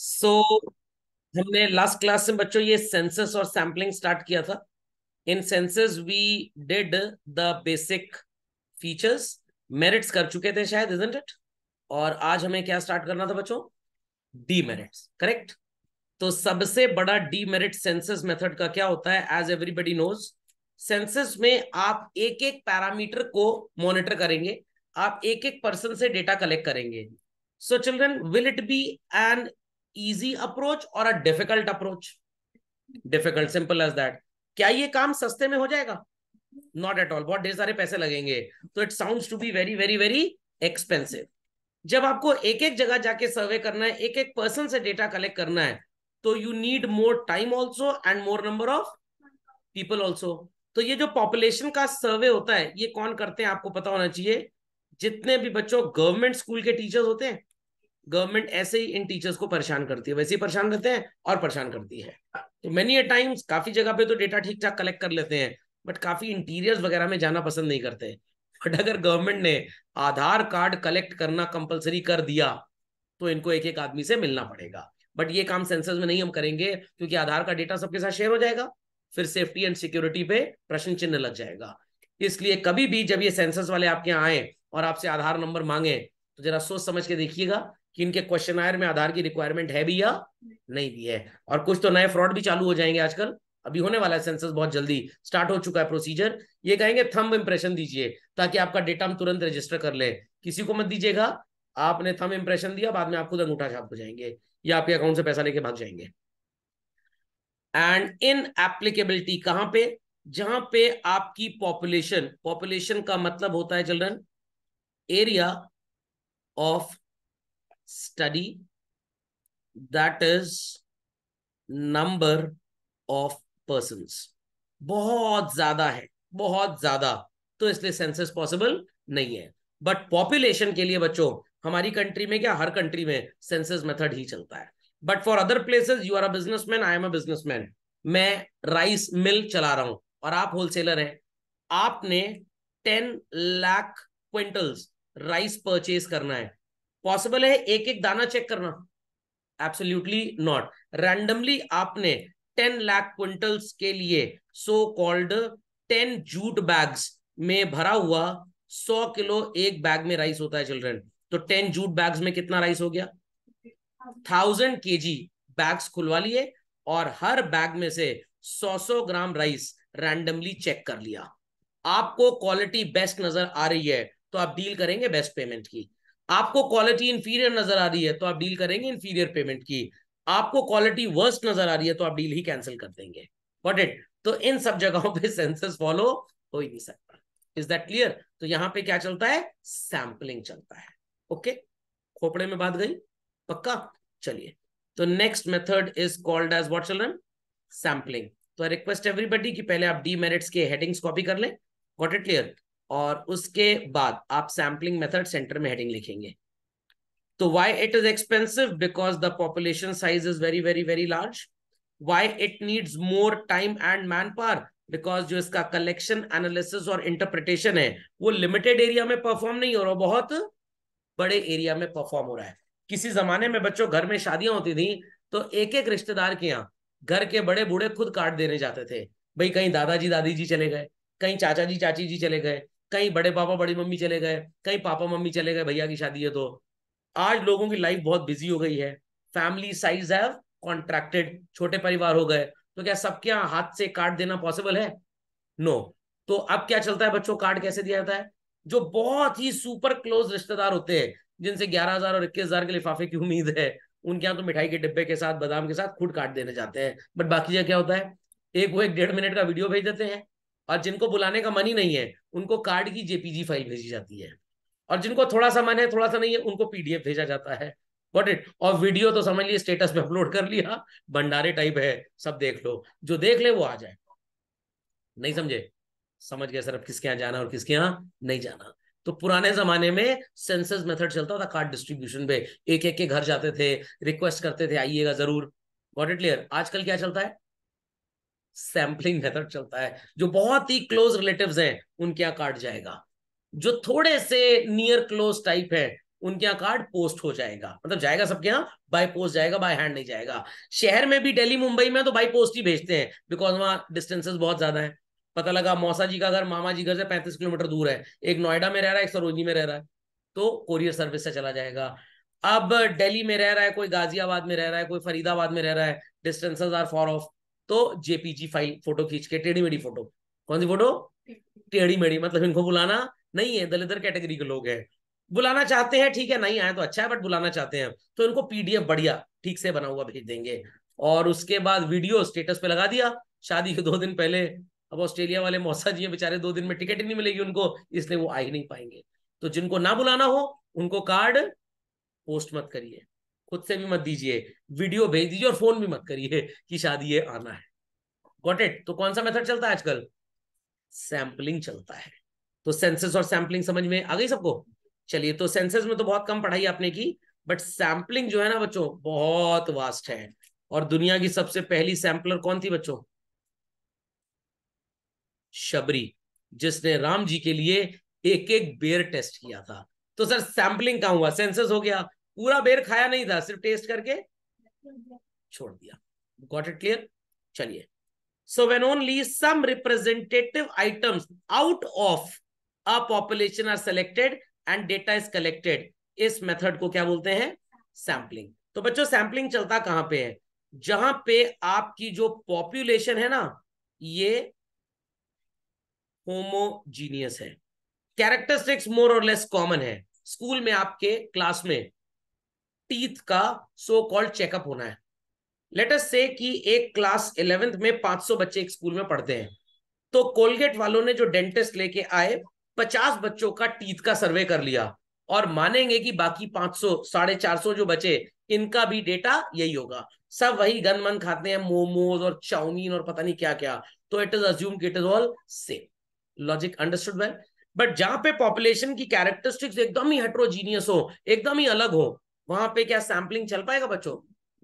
सो so, हमने last class में बच्चों ये सेंसस और सैम्पलिंग स्टार्ट किया था in census we did the basic features merits कर चुके थे शायद इजंट इट और आज हमें क्या स्टार्ट करना था बच्चों डीमेरिट्स करेक्ट तो सबसे बड़ा डीमेरिट सेंसस मेथड का क्या होता है एज एवरीबडी नोज सेंसस में आप एक एक पैरामीटर को मॉनिटर करेंगे आप एक एक पर्सन से डेटा कलेक्ट करेंगे so children will it be an easy approach और a difficult approach difficult simple as that क्या ये काम सस्ते में हो जाएगा नॉट एट ऑल बहुत ढेर सारे पैसे लगेंगे तो it sound to be very very very expensive जब आपको एक एक जगह जाके सर्वे करना है एक एक पर्सन से डेटा कलेक्ट करना है तो you need more time also and more number of people also तो ये जो पॉपुलेशन का सर्वे होता है ये कौन करते हैं आपको पता होना चाहिए जितने भी बच्चों गवर्नमेंट स्कूल के टीचर्स होते हैं गवर्नमेंट ऐसे ही इन टीचर्स को परेशान करती है वैसे ही परेशान रहते हैं और परेशान करती है तो मेनी ए टाइम्स काफी जगह पे तो डेटा ठीक ठाक कलेक्ट कर लेते हैं बट काफी इंटीरियर्स वगैरह में जाना पसंद नहीं करते बट अगर गवर्नमेंट ने आधार कार्ड कलेक्ट करना कंपलसरी कर दिया तो इनको एक एक आदमी से मिलना पड़ेगा बट ये काम सेंसस में नहीं हम करेंगे क्योंकि आधार का डेटा सबके साथ शेयर हो जाएगा फिर सेफ्टी एंड सिक्योरिटी पे प्रश्न चिन्ह लग जाएगा इसलिए कभी भी जब ये सेंसस वाले आपके यहाँ आए और आपसे आधार नंबर मांगे तो जरा सोच समझ के देखिएगा कि इनके क्वेश्चन में आधार की रिक्वायरमेंट है भी या नहीं भी है और कुछ तो नए फ्रॉड भी चालू हो जाएंगे आजकल अभी होने वाला है सेंसस बहुत जल्दी स्टार्ट हो चुका है प्रोसीजर ये कहेंगे थंब इंप्रेशन दीजिए ताकि आपका डेटा हम तुरंत रजिस्टर कर ले किसी को मत दीजिएगा आपने थंब इंप्रेशन दिया बाद में आप खुद अंगूठा छाप हो जाएंगे या आपके अकाउंट से पैसा लेके भाग जाएंगे एंड इन एप्लीकेबिलिटी कहां पे जहां पे आपकी पॉपुलेशन पॉपुलेशन का मतलब होता है children area of study that is number of persons बहुत ज्यादा है बहुत ज्यादा तो इसलिए सेंसस पॉसिबल नहीं है बट पॉपुलेशन के लिए बच्चों हमारी कंट्री में क्या हर कंट्री में सेंसस मेथड ही चलता है but for other places you are a businessman I am a businessman मैं राइस मिल चला रहा हूं और आप होलसेलर हैं आपने ten lakh quintals rice purchase करना है पॉसिबल है एक एक दाना चेक करना एब्सोल्यूटली नॉट रैंडमली आपने टेन लाख क्विंटल्स के लिए so called ten jute bags में भरा हुआ सौ किलो एक बैग में राइस होता है चिल्ड्रेन तो टेन जूट बैग्स में कितना राइस हो गया थाउजेंड के जी बैग्स खुलवा लिए और हर बैग में से सौ सौ ग्राम राइस रैंडमली चेक कर लिया आपको क्वालिटी बेस्ट नजर आ रही है तो आप डील करेंगे बेस्ट पेमेंट की आपको क्वालिटी इंफीरियर नजर आ रही है तो आप डील करेंगे इंफीरियर पेमेंट की आपको क्वालिटी वर्स्ट नजर आ रही है तो आप डील ही कैंसिल कर देंगे वॉट इट तो इन सब जगहों पे सेंसस फॉलो हो ही नहीं सकता इज दैट क्लियर तो यहाँ पे क्या चलता है सैम्पलिंग चलता है ओके खोपड़े में बात गई पक्का चलिए तो next method is called as what children sampling तो आई रिक्वेस्ट एवरीबडी कि पहले आप डी मेरिट्स के हेडिंग्स कॉपी कर लें वॉट इट क्लियर और उसके बाद आप सैम्पलिंग मेथड सेंटर में हेडिंग लिखेंगे तो why it is expensive because the population size is very very very large why it needs more time and manpower because जो इसका कलेक्शन एनालिसिस और इंटरप्रिटेशन है वो लिमिटेड एरिया में perform नहीं हो रहा बहुत बड़े एरिया में परफॉर्म हो रहा है किसी जमाने में बच्चों घर में शादियां होती थी तो एक एक रिश्तेदार के यहाँ घर के बड़े बूढ़े खुद कार्ड देने जाते थे भाई कहीं दादाजी दादी जी चले गए कहीं चाचा जी चाची जी चले गए कहीं बड़े पापा बड़ी मम्मी चले गए कहीं पापा मम्मी चले गए भैया की शादी है तो आज लोगों की लाइफ बहुत बिजी हो गई है फैमिली साइज हैव कॉन्ट्रैक्टेड छोटे परिवार हो गए तो क्या सबके यहाँ हाथ से कार्ड देना पॉसिबल है नो no. तो अब क्या चलता है बच्चों कार्ड कैसे दिया जाता है जो बहुत ही सुपर क्लोज रिश्तेदार होते हैं जिनसे ग्यारह हजार और इक्कीस हजार के लिफाफे की उम्मीद है उनके यहाँ तो मिठाई के डिब्बे के साथ बादाम के साथ खुद कार्ड देने जाते हैं बट बाकी जगह क्या होता है एक वो एक डेढ़ मिनट का वीडियो भेज देते हैं और जिनको बुलाने का मन ही नहीं है उनको कार्ड की जेपीजी फाइल भेजी जाती है और जिनको थोड़ा सा मन है थोड़ा सा नहीं है उनको पीडीएफ भेजा जाता है गॉट इट और वीडियो तो समझ लिए स्टेटस पे अपलोड कर लिया भंडारे टाइप है सब देख लो जो देख ले वो आ जाए नहीं समझे समझ गए सर अब किसके यहाँ जाना और किसके यहाँ नहीं जाना तो पुराने जमाने में सेंसस मेथड चलता था कार्ड डिस्ट्रीब्यूशन पे एक एक के घर जाते थे रिक्वेस्ट करते थे आइएगा जरूर वॉट इट क्लियर आजकल क्या चलता है सैम्पलिंग मेथड चलता है जो बहुत ही क्लोज रिलेटिव हैं उनके यहाँ कार्ड जाएगा जो थोड़े से नियर क्लोज टाइप है उनके यहाँ कार्ड पोस्ट हो जाएगा मतलब जाएगा सबके यहाँ बाय पोस्ट जाएगा बाय हैंड नहीं जाएगा शहर में भी दिल्ली मुंबई में तो बाय पोस्ट ही भेजते हैं बिकॉज वहां डिस्टेंसेस बहुत ज्यादा है पता लगा मौसा जी का घर मामा जी घर से पैंतीस किलोमीटर दूर है एक नोएडा में रह रहा है एक सरोजी में रह रहा है तो कोरियर सर्विस से चला जाएगा अब दिल्ली में रह रहा है कोई गाजियाबाद में रह रहा है कोई फरीदाबाद में रह रहा है डिस्टेंसेज आर फॉर ऑफ तो जेपीजी फाइल फोटो खींच के टेढ़ी मेढ़ी फोटो कौन सी फोटो टेढ़ी मेढ़ी मतलब इनको बुलाना नहीं है दलितर कैटेगरी के लोग हैं बुलाना चाहते हैं ठीक है नहीं आए तो अच्छा है बट बुलाना चाहते हैं तो इनको पीडीएफ बढ़िया ठीक से बना हुआ भेज देंगे और उसके बाद वीडियो स्टेटस पे लगा दिया शादी के दो दिन पहले अब ऑस्ट्रेलिया वाले मौसा जी बेचारे दो दिन में टिकट ही नहीं मिलेगी उनको इसलिए वो आ ही नहीं पाएंगे तो जिनको ना बुलाना हो उनको कार्ड पोस्ट मत करिए खुद से भी मत दीजिए वीडियो भेज दीजिए और फोन भी मत करिए कि शादी ये आना है गॉट इट तो कौन सा मेथड चलता है आजकल सैंपलिंग चलता है तो सेंसेस और सैंपलिंग समझ में आ गई सबको चलिए तो सेंसेस में तो बहुत कम पढ़ाई आपने की बट सैंपलिंग जो है ना बच्चों बहुत वास्ट है और दुनिया की सबसे पहली सैंपलर कौन थी बच्चों शबरी जिसने राम जी के लिए एक एक बेयर टेस्ट किया था तो सर सैंपलिंग कहा हुआ सेंसेस हो गया पूरा बेर खाया नहीं था सिर्फ टेस्ट करके छोड़ दिया गॉट इट क्लियर चलिए so when only some representative items out of a population are selected and data is collected इस मेथड को क्या बोलते हैं सैम्पलिंग तो बच्चों सैम्पलिंग चलता कहां पे है जहां पे आपकी जो पॉपुलेशन है ना ये होमोजीनियस है कैरेक्टरिस्टिक्स मोर और लेस कॉमन है स्कूल में आपके क्लास में टीथ का सो कॉल्ड चेकअप होना है लेटस से कि एक क्लास इलेवेंथ में 500 बच्चे एक स्कूल में पढ़ते हैं तो कोलगेट वालों ने जो डेंटिस्ट लेके आए 50 बच्चों का टीथ का सर्वे कर लिया और मानेंगे कि बाकी 500 साढ़े चार जो बचे इनका भी डेटा यही होगा सब वही गन मन खाते हैं मोमोज और चाउमीन और पता नहीं क्या क्या तो it is assume it is all same logic understood well but जहां पे पॉपुलेशन की कैरेक्टरिस्टिक्स एकदम ही हेट्रोजीनियस हो एकदम ही अलग हो वहां पे क्या सैम्पलिंग चल पाएगा बच्चों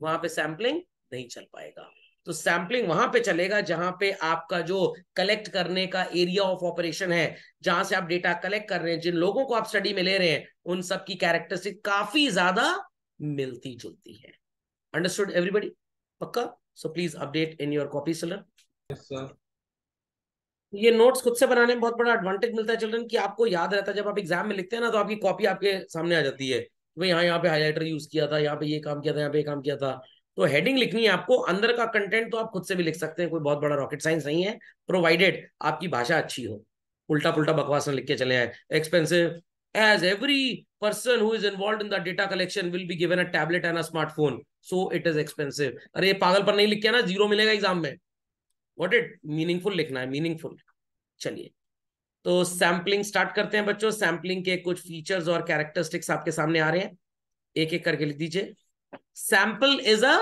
वहां पे सैम्पलिंग नहीं चल पाएगा तो सैम्पलिंग वहां पे चलेगा जहां पे आपका जो कलेक्ट करने का एरिया ऑफ ऑपरेशन है जहां से आप डेटा कलेक्ट कर रहे हैं जिन लोगों को आप स्टडी में ले रहे हैं उन सब की कैरेक्टरिस्टिक काफी ज्यादा मिलती जुलती है अंडरस्टूड एवरीबडी पक्का so please update in your copy children ये नोट्स खुद से बनाने में बहुत बड़ा एडवांटेज मिलता है चिल्ड्रन कि आपको याद रहता है जब आप एग्जाम में लिखते हैं ना तो आपकी कॉपी आपके सामने आ जाती है भाई हाँ यहाँ पे हाईलाइटर यूज किया था यहाँ पे ये काम किया था यहाँ पे ये काम किया था तो हेडिंग लिखनी है आपको अंदर का कंटेंट तो आप खुद से भी लिख सकते हैं कोई बहुत बड़ा रॉकेट साइंस नहीं है प्रोवाइडेड आपकी भाषा अच्छी हो उल्टा पुलटा बकवास लिख के चले आए expensive as every person who is involve in the data collection will be given a tablet and a smartphone so it is expensive अरे पागल पर नहीं लिख के ना जीरो मिलेगा एग्जाम में वॉट इट मीनिंगफुल लिखना है मीनिंगफुल चलिए तो सैम्पलिंग स्टार्ट करते हैं बच्चों सैम्पलिंग के कुछ फीचर्स और कैरेक्टरिस्टिक्स आपके सामने आ रहे हैं एक एक करके लिख दीजिए sample is a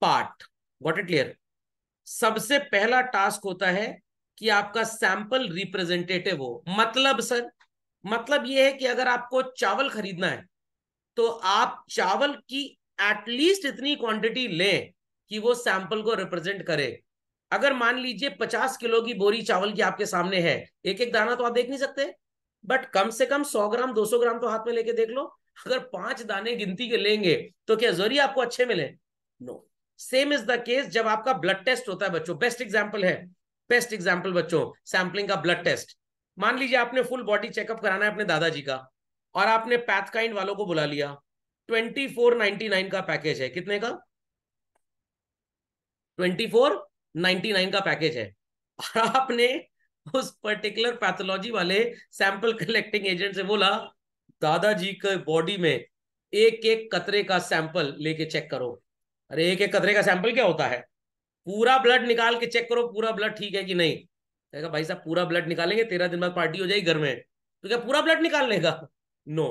part what it clear सबसे पहला टास्क होता है कि आपका सैंपल रिप्रेजेंटेटिव हो मतलब सर मतलब यह है कि अगर आपको चावल खरीदना है तो आप चावल की एटलीस्ट इतनी क्वांटिटी लें कि वो सैंपल को रिप्रेजेंट करे अगर मान लीजिए पचास किलो की बोरी चावल की आपके सामने है एक एक दाना तो आप देख नहीं सकते बट कम से कम सौ ग्राम दो सौ ग्राम तो हाथ में लेके देख लो अगर पांच दाने गिनती के लेंगे तो क्या जरिए आपको अच्छे मिले no same is the case जब आपका ब्लड टेस्ट होता है बच्चों बेस्ट एग्जाम्पल है बेस्ट एग्जाम्पल बच्चों सैम्पलिंग का ब्लड टेस्ट मान लीजिए आपने फुल बॉडी चेकअप कराना है अपने दादाजी का और आपने पैथकाइंड वालों को बुला लिया ट्वेंटी फोर नाइनटी नाइन का पैकेज है कितने का ट्वेंटी फोर नाइनटी नाइन का पैकेज है और आपने उस पर्टिकुलर पैथोलॉजी वाले सैंपल कलेक्टिंग एजेंट से बोला दादाजी के बॉडी में एक एक कतरे का सैंपल लेके चेक करो अरे एक एक कतरे का सैंपल क्या होता है पूरा ब्लड निकाल के चेक करो पूरा ब्लड ठीक है कि नहीं कहेगा भाई साहब पूरा ब्लड निकालेंगे तेरह दिन बाद पार्टी हो जाएगी घर में तो क्या पूरा ब्लड निकाल लेगा no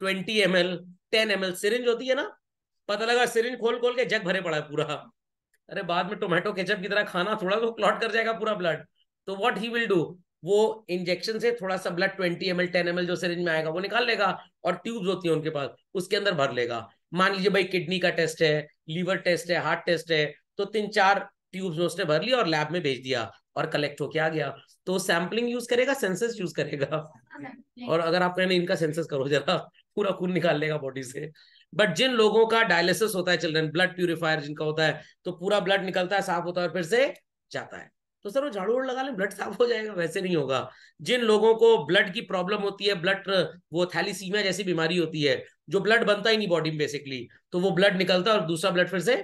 twenty M L ten M L syringe होती है ना पता लगा सिरिंज खोल खोल के जग भरे पड़ा है पूरा अरे बाद में टोमेटो केचप की तरह खाना थोड़ा तो क्लॉट कर जाएगा पूरा ब्लड तो व्हाट ही विल डू वो इंजेक्शन से थोड़ा सा blood twenty M L ten M L जो सिरिंज में आएगा वो निकाल लेगा और ट्यूब्स होती है उनके पास उसके अंदर भर लेगा मान लीजिए भाई किडनी का टेस्ट है लीवर टेस्ट है हार्ट टेस्ट है तो तीन चार ट्यूब्स में उसने भर लिया और लैब में भेज दिया और कलेक्ट होके आ गया तो सैम्पलिंग यूज करेगा सेंसेस यूज करेगा हाँ, और अगर आप कहें इनका सेंसेस करो जरा पूरा खून निकाल लेगा बॉडी से बट जिन लोगों का डायलिसिस होता है चिल्ड्रन ब्लड प्यूरिफायर जिनका होता है तो पूरा ब्लड निकलता है साफ होता है और फिर से जाता है तो सर वो झाड़ू वाड़ लगा ले ब्लड साफ हो जाएगा वैसे नहीं होगा जिन लोगों को ब्लड की प्रॉब्लम होती है ब्लड वो थैलीसीमिया जैसी बीमारी होती है जो ब्लड बनता ही नहीं बॉडी में बेसिकली तो वो ब्लड निकलता है और दूसरा ब्लड फिर से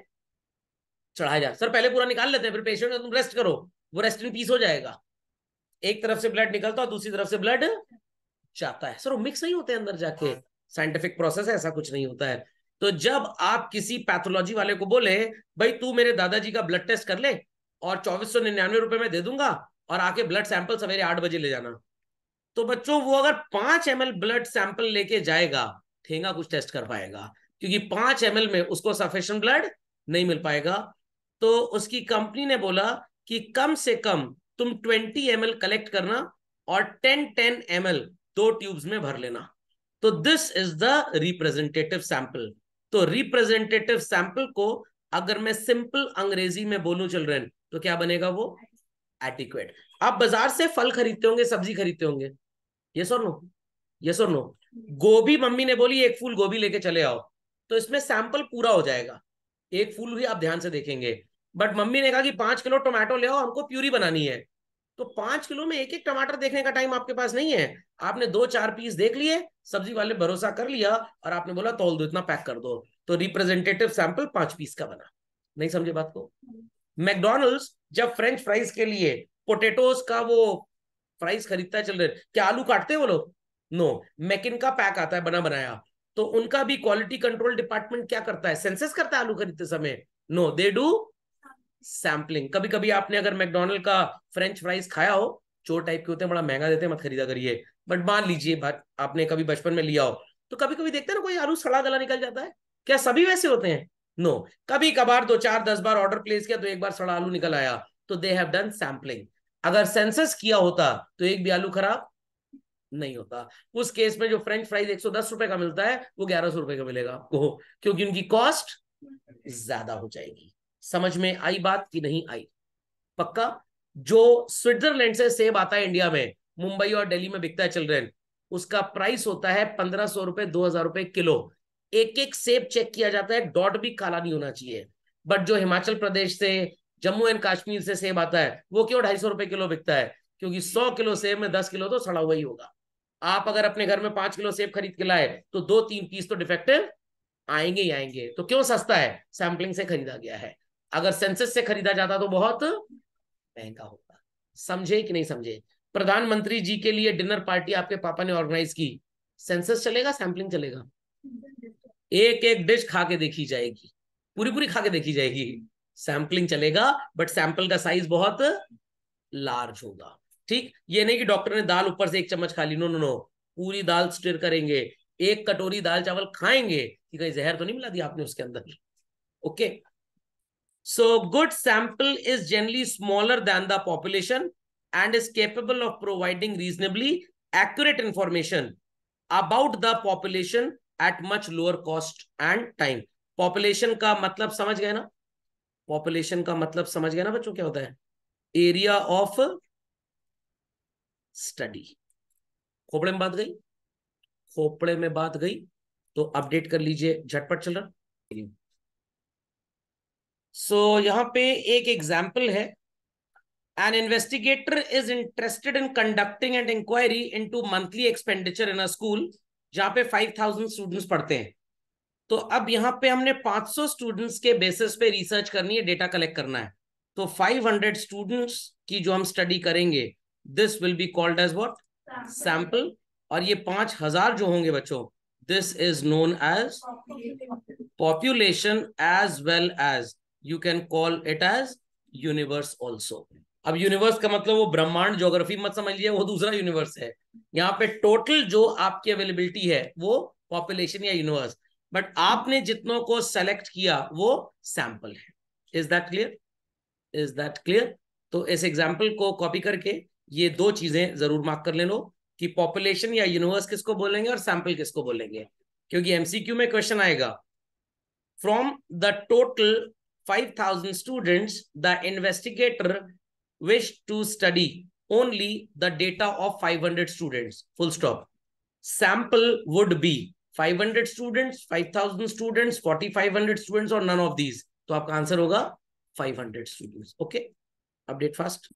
चढ़ाया जाए सर पहले पूरा निकाल लेते हैं फिर पेशेंट तुम रेस्ट करो वो रेस्ट इन पीस हो जाएगा एक तरफ से ब्लड निकलता है दूसरी तरफ से ब्लड जाता है सर वो मिक्स नहीं होते अंदर जाके साइंटिफिक प्रोसेस है ऐसा कुछ नहीं होता है तो जब आप किसी पैथोलॉजी वाले को बोले भाई तू मेरे दादाजी का ब्लड टेस्ट कर ले और चौबीस सौ निन्यानवे रुपए में दे दूंगा और आके ब्लड सैंपल सवेरे आठ बजे ले जाना तो बच्चों वो अगर पांच एम ब्लड सैंपल लेके जाएगा ठेगा कुछ टेस्ट कर पाएगा क्योंकि पांच एम में उसको सफिशियंट ब्लड नहीं मिल पाएगा तो उसकी कंपनी ने बोला कि कम से कम तुम ट्वेंटी एम कलेक्ट करना और टेन टेन एम दो ट्यूब्स में भर लेना तो this is the representative sample तो रिप्रेजेंटेटिव सैंपल को अगर मैं सिंपल अंग्रेजी में बोलूं चिल्ड्रेन तो क्या बनेगा वो एटिक्वेट आप बाजार से फल खरीदते होंगे सब्जी खरीदते होंगे ये सो नो ये सो नो गोभी मम्मी ने बोली एक फूल गोभी लेके चले आओ तो इसमें सैंपल पूरा हो जाएगा एक फूल भी आप ध्यान से देखेंगे बट मम्मी ने कहा कि पांच किलो टोमेटो ले आओ हमको प्यूरी बनानी है तो पांच किलो में एक एक टमाटर देखने का टाइम आपके पास नहीं है आपने दो चार पीस देख लिए सब्जी वाले भरोसा कर लिया और आपने बोला तोल दो इतना पैक कर दो तो रिप्रेजेंटेटिव सैंपल पांच पीस का बना नहीं समझे बात को मैकडोनल्ड जब फ्रेंच फ्राइज के लिए पोटेटोस का वो फ्राइज खरीदता है चल रहे क्या आलू काटते हैं वो लोग नो मैकिन का पैक आता है बना बनाया तो उनका भी क्वालिटी कंट्रोल डिपार्टमेंट क्या करता है सेंसेस करता है आलू खरीदते समय नो दे डू सैम्पलिंग कभी कभी आपने अगर मैकडोनल्ड का फ्रेंच फ्राइज खाया हो चोर टाइप के होते हैं बड़ा महंगा देते हैं मत खरीदा करिए बट मान लीजिए आपने कभी बचपन में लिया हो तो कभी कभी देखते हैं ना कोई आलू सड़ा गला निकल जाता है क्या सभी वैसे होते हैं नो no. कभी कभार दो चार दस बार ऑर्डर प्लेस किया तो एक बार सड़ा आलू निकल आया तो दे हैव डन सैम्पलिंग अगर सेंसस किया होता तो एक भी आलू खराब नहीं होता उस केस में जो फ्रेंच फ्राइज एक सौ दस रुपए का मिलता है वो ग्यारह सौ रुपए का मिलेगा आपको क्योंकि उनकी कॉस्ट ज्यादा हो जाएगी समझ में आई बात कि नहीं आई पक्का जो स्विट्जरलैंड से सेब आता है इंडिया में मुंबई और दिल्ली में बिकता है चिल्ड्रेन उसका प्राइस होता है पंद्रह सौ रुपए दो हजार रुपए किलो एक एक सेब चेक किया जाता है डॉट भी काला नहीं होना चाहिए बट जो हिमाचल प्रदेश से जम्मू एंड कश्मीर से सेब आता है वो क्यों ढाई सौ रुपए किलो बिकता है क्योंकि सौ किलो सेब में दस किलो तो सड़ा हुआ ही होगा आप अगर अपने घर में पांच किलो सेब खरीद के लाए तो दो तीन पीस तो डिफेक्टिव आएंगे ही आएंगे तो क्यों सस्ता है सैम्पलिंग से खरीदा गया है अगर सेंसस से खरीदा जाता तो बहुत महंगा होता समझे कि नहीं समझे प्रधानमंत्री जी के लिए डिनर पार्टी आपके पापा ने ऑर्गेनाइज की सेंसस चलेगा सैम्पलिंग चलेगा एक एक डिश खा के देखी जाएगी पूरी पूरी खा के देखी जाएगी सैंपलिंग चलेगा बट सैंपल का साइज बहुत लार्ज होगा ठीक ये नहीं कि डॉक्टर ने दाल ऊपर से एक चम्मच खा ली नो नो नो पूरी दाल स्टिर करेंगे एक कटोरी दाल चावल खाएंगे कि कहीं जहर तो नहीं मिला दिया आपने उसके अंदर okay So good sample is generally smaller than the population and is capable of providing reasonably accurate information about the population at much lower cost and time. Population ka matlab samajh gaye na Population का मतलब समझ गए ना बच्चों क्या होता है area of study Khopde में बात गई खोपड़े में बात गई तो अपडेट कर लीजिए झटपट चल रहा सो so, यहाँ पे एक एग्जाम्पल है an investigator is interested in conducting and inquiry into monthly expenditure in school जहां पे 5000 स्टूडेंट्स पढ़ते हैं तो अब यहाँ पे हमने 500 स्टूडेंट्स के बेसिस पे रिसर्च करनी है डेटा कलेक्ट करना है तो 500 स्टूडेंट्स की जो हम स्टडी करेंगे this will be called as what sample और ये पांच हजार जो होंगे बच्चों this is known as population as well as you can call it as universe also अब यूनिवर्स का मतलब वो ब्रह्मांड ज्योग्राफी मत समझ लिया वो दूसरा यूनिवर्स है यहाँ पे टोटल जो आपकी अवेलेबिलिटी है वो पॉपुलेशन या यूनिवर्स बट आपने जितनों को सेलेक्ट किया वो सैंपल है is that clear is that clear तो इस एग्जाम्पल को कॉपी करके ये दो चीजें जरूर मार्क कर ले लो कि पॉपुलेशन या यूनिवर्स किसको बोलेंगे और सैंपल किसको बोलेंगे क्योंकि एमसीक्यू में क्वेश्चन आएगा from the total 5,000 students, the investigator wished to study only the data of 500 students, full stop. Sample would be 500 students, 5,000 students, 4,500 students or none of these. तो आपका आंसर होगा 500 students. Okay, update fast.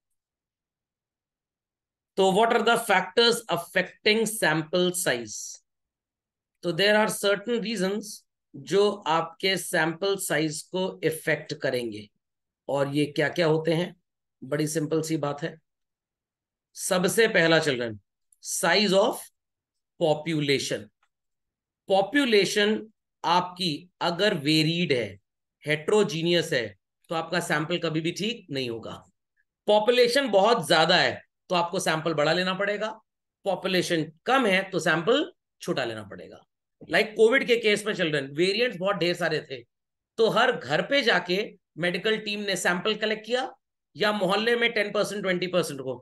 So what are the factors affecting sample size? So there are certain reasons जो आपके sample size को effect करेंगे और ये क्या क्या होते हैं बड़ी सिंपल सी बात है सबसे पहला children size of population population आपकी अगर वेरीड है हेट्रोजीनियस है तो आपका सैंपल कभी भी ठीक नहीं होगा पॉपुलेशन बहुत ज्यादा है तो आपको सैंपल बड़ा लेना पड़ेगा पॉपुलेशन कम है तो सैंपल छोटा लेना पड़ेगा लाइक like कोविड के केस में चिल्ड्रन वेरिएंट्स बहुत ढेर सारे थे तो हर घर पे जाके मेडिकल टीम ने सैंपल कलेक्ट किया या मोहल्ले में टेन परसेंट ट्वेंटी परसेंट को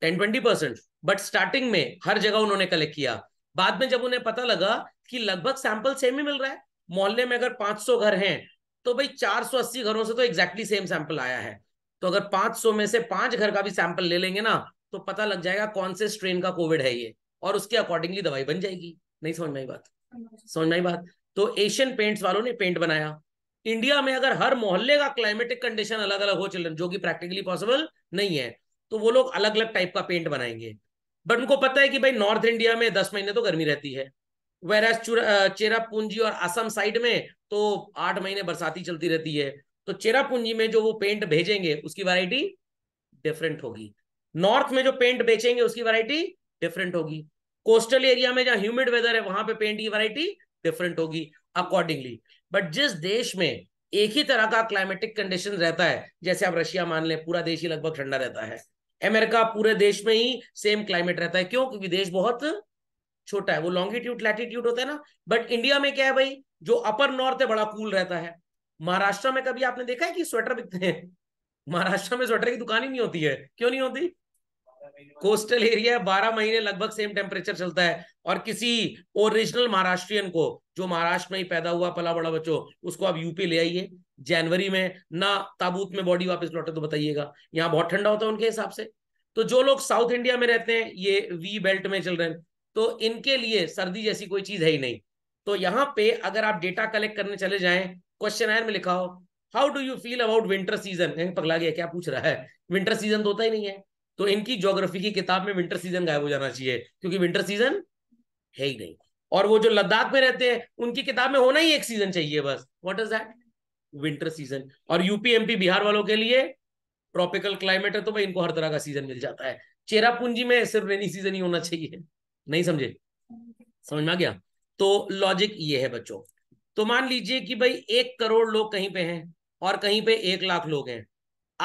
ten twenty percent but starting में हर जगह उन्होंने कलेक्ट किया बाद में जब उन्हें पता लगा कि लगभग सैंपल सेम ही मिल रहा है मोहल्ले में अगर 500 घर हैं तो भाई 480 घरों से तो एग्जैक्टली सेम सैंपल आया है तो अगर 500 में से पांच घर का भी सैंपल ले लेंगे ना तो पता लग जाएगा कौन से स्ट्रेन का कोविड है ये और उसके अकॉर्डिंगली दवाई बन जाएगी नहीं समझ में आई बात समझ में आई बात तो एशियन पेंट्स वालों ने पेंट बनाया इंडिया में अगर हर मोहल्ले का क्लाइमेटिक कंडीशन अलग अलग हो चिल्ड्रन जो कि प्रैक्टिकली पॉसिबल नहीं है तो वो लोग अलग अलग टाइप का पेंट बनाएंगे बट उनको पता है कि भाई नॉर्थ इंडिया में दस महीने तो गर्मी रहती है वेराज चेरापूंजी और असम साइड में तो आठ महीने बरसाती चलती रहती है तो चेरापूंजी में जो वो पेंट भेजेंगे उसकी वैरायटी डिफरेंट होगी नॉर्थ में जो पेंट बेचेंगे उसकी वैरायटी डिफरेंट होगी कोस्टल एरिया में जहां ह्यूमिड वेदर है वहां पे पेंट की वैरायटी डिफरेंट होगी अकॉर्डिंगली बट जिस देश में एक ही तरह का क्लाइमेटिक कंडीशन रहता है जैसे आप रशिया मान लें पूरा देश ही लगभग ठंडा रहता है अमेरिका पूरे देश में ही सेम क्लाइमेट रहता है क्यों क्योंकि देश बहुत छोटा है वो लॉन्गिट्यूड लैटिट्यूड होता है ना बट इंडिया में क्या है भाई जो अपर नॉर्थ है बड़ा कूल रहता है महाराष्ट्र में कभी आपने देखा है कि स्वेटर बिकते हैं महाराष्ट्र में स्वेटर की दुकान ही नहीं होती है क्यों नहीं होती कोस्टल एरिया बारह महीने लगभग सेम टेम्परेचर चलता है और किसी ओरिजिनल महाराष्ट्रियन को जो महाराष्ट्र में ही पैदा हुआ पला बड़ा बच्चों उसको आप यूपी ले आइए जनवरी में ना ताबूत में बॉडी वापस लौटे तो बताइएगा यहाँ बहुत ठंडा होता है उनके हिसाब से तो जो लोग साउथ इंडिया में रहते हैं ये वी बेल्ट में चल रहे हैं तो इनके लिए सर्दी जैसी कोई चीज है ही नहीं तो यहाँ पे अगर आप डेटा कलेक्ट करने चले जाए क्वेश्चन आयर में लिखा हो how do you feel about winter season पगला गया क्या पूछ रहा है विंटर सीजन तो होता ही नहीं है तो इनकी ज्योग्राफी की किताब में विंटर सीजन गायब हो जाना चाहिए क्योंकि विंटर सीजन है ही नहीं और वो जो लद्दाख में रहते हैं उनकी किताब में होना ही एक सीजन चाहिए बस what is that winter season और यूपीएमपी बिहार वालों के लिए ट्रॉपिकल क्लाइमेट है तो भाई इनको हर तरह का सीजन मिल जाता है चेरापूंजी में सिर्फ रेनी सीजन ही होना चाहिए नहीं समझे समझ में आ गया तो लॉजिक ये है बच्चों तो मान लीजिए कि भाई एक करोड़ लोग कहीं पे हैं और कहीं पे एक लाख लोग हैं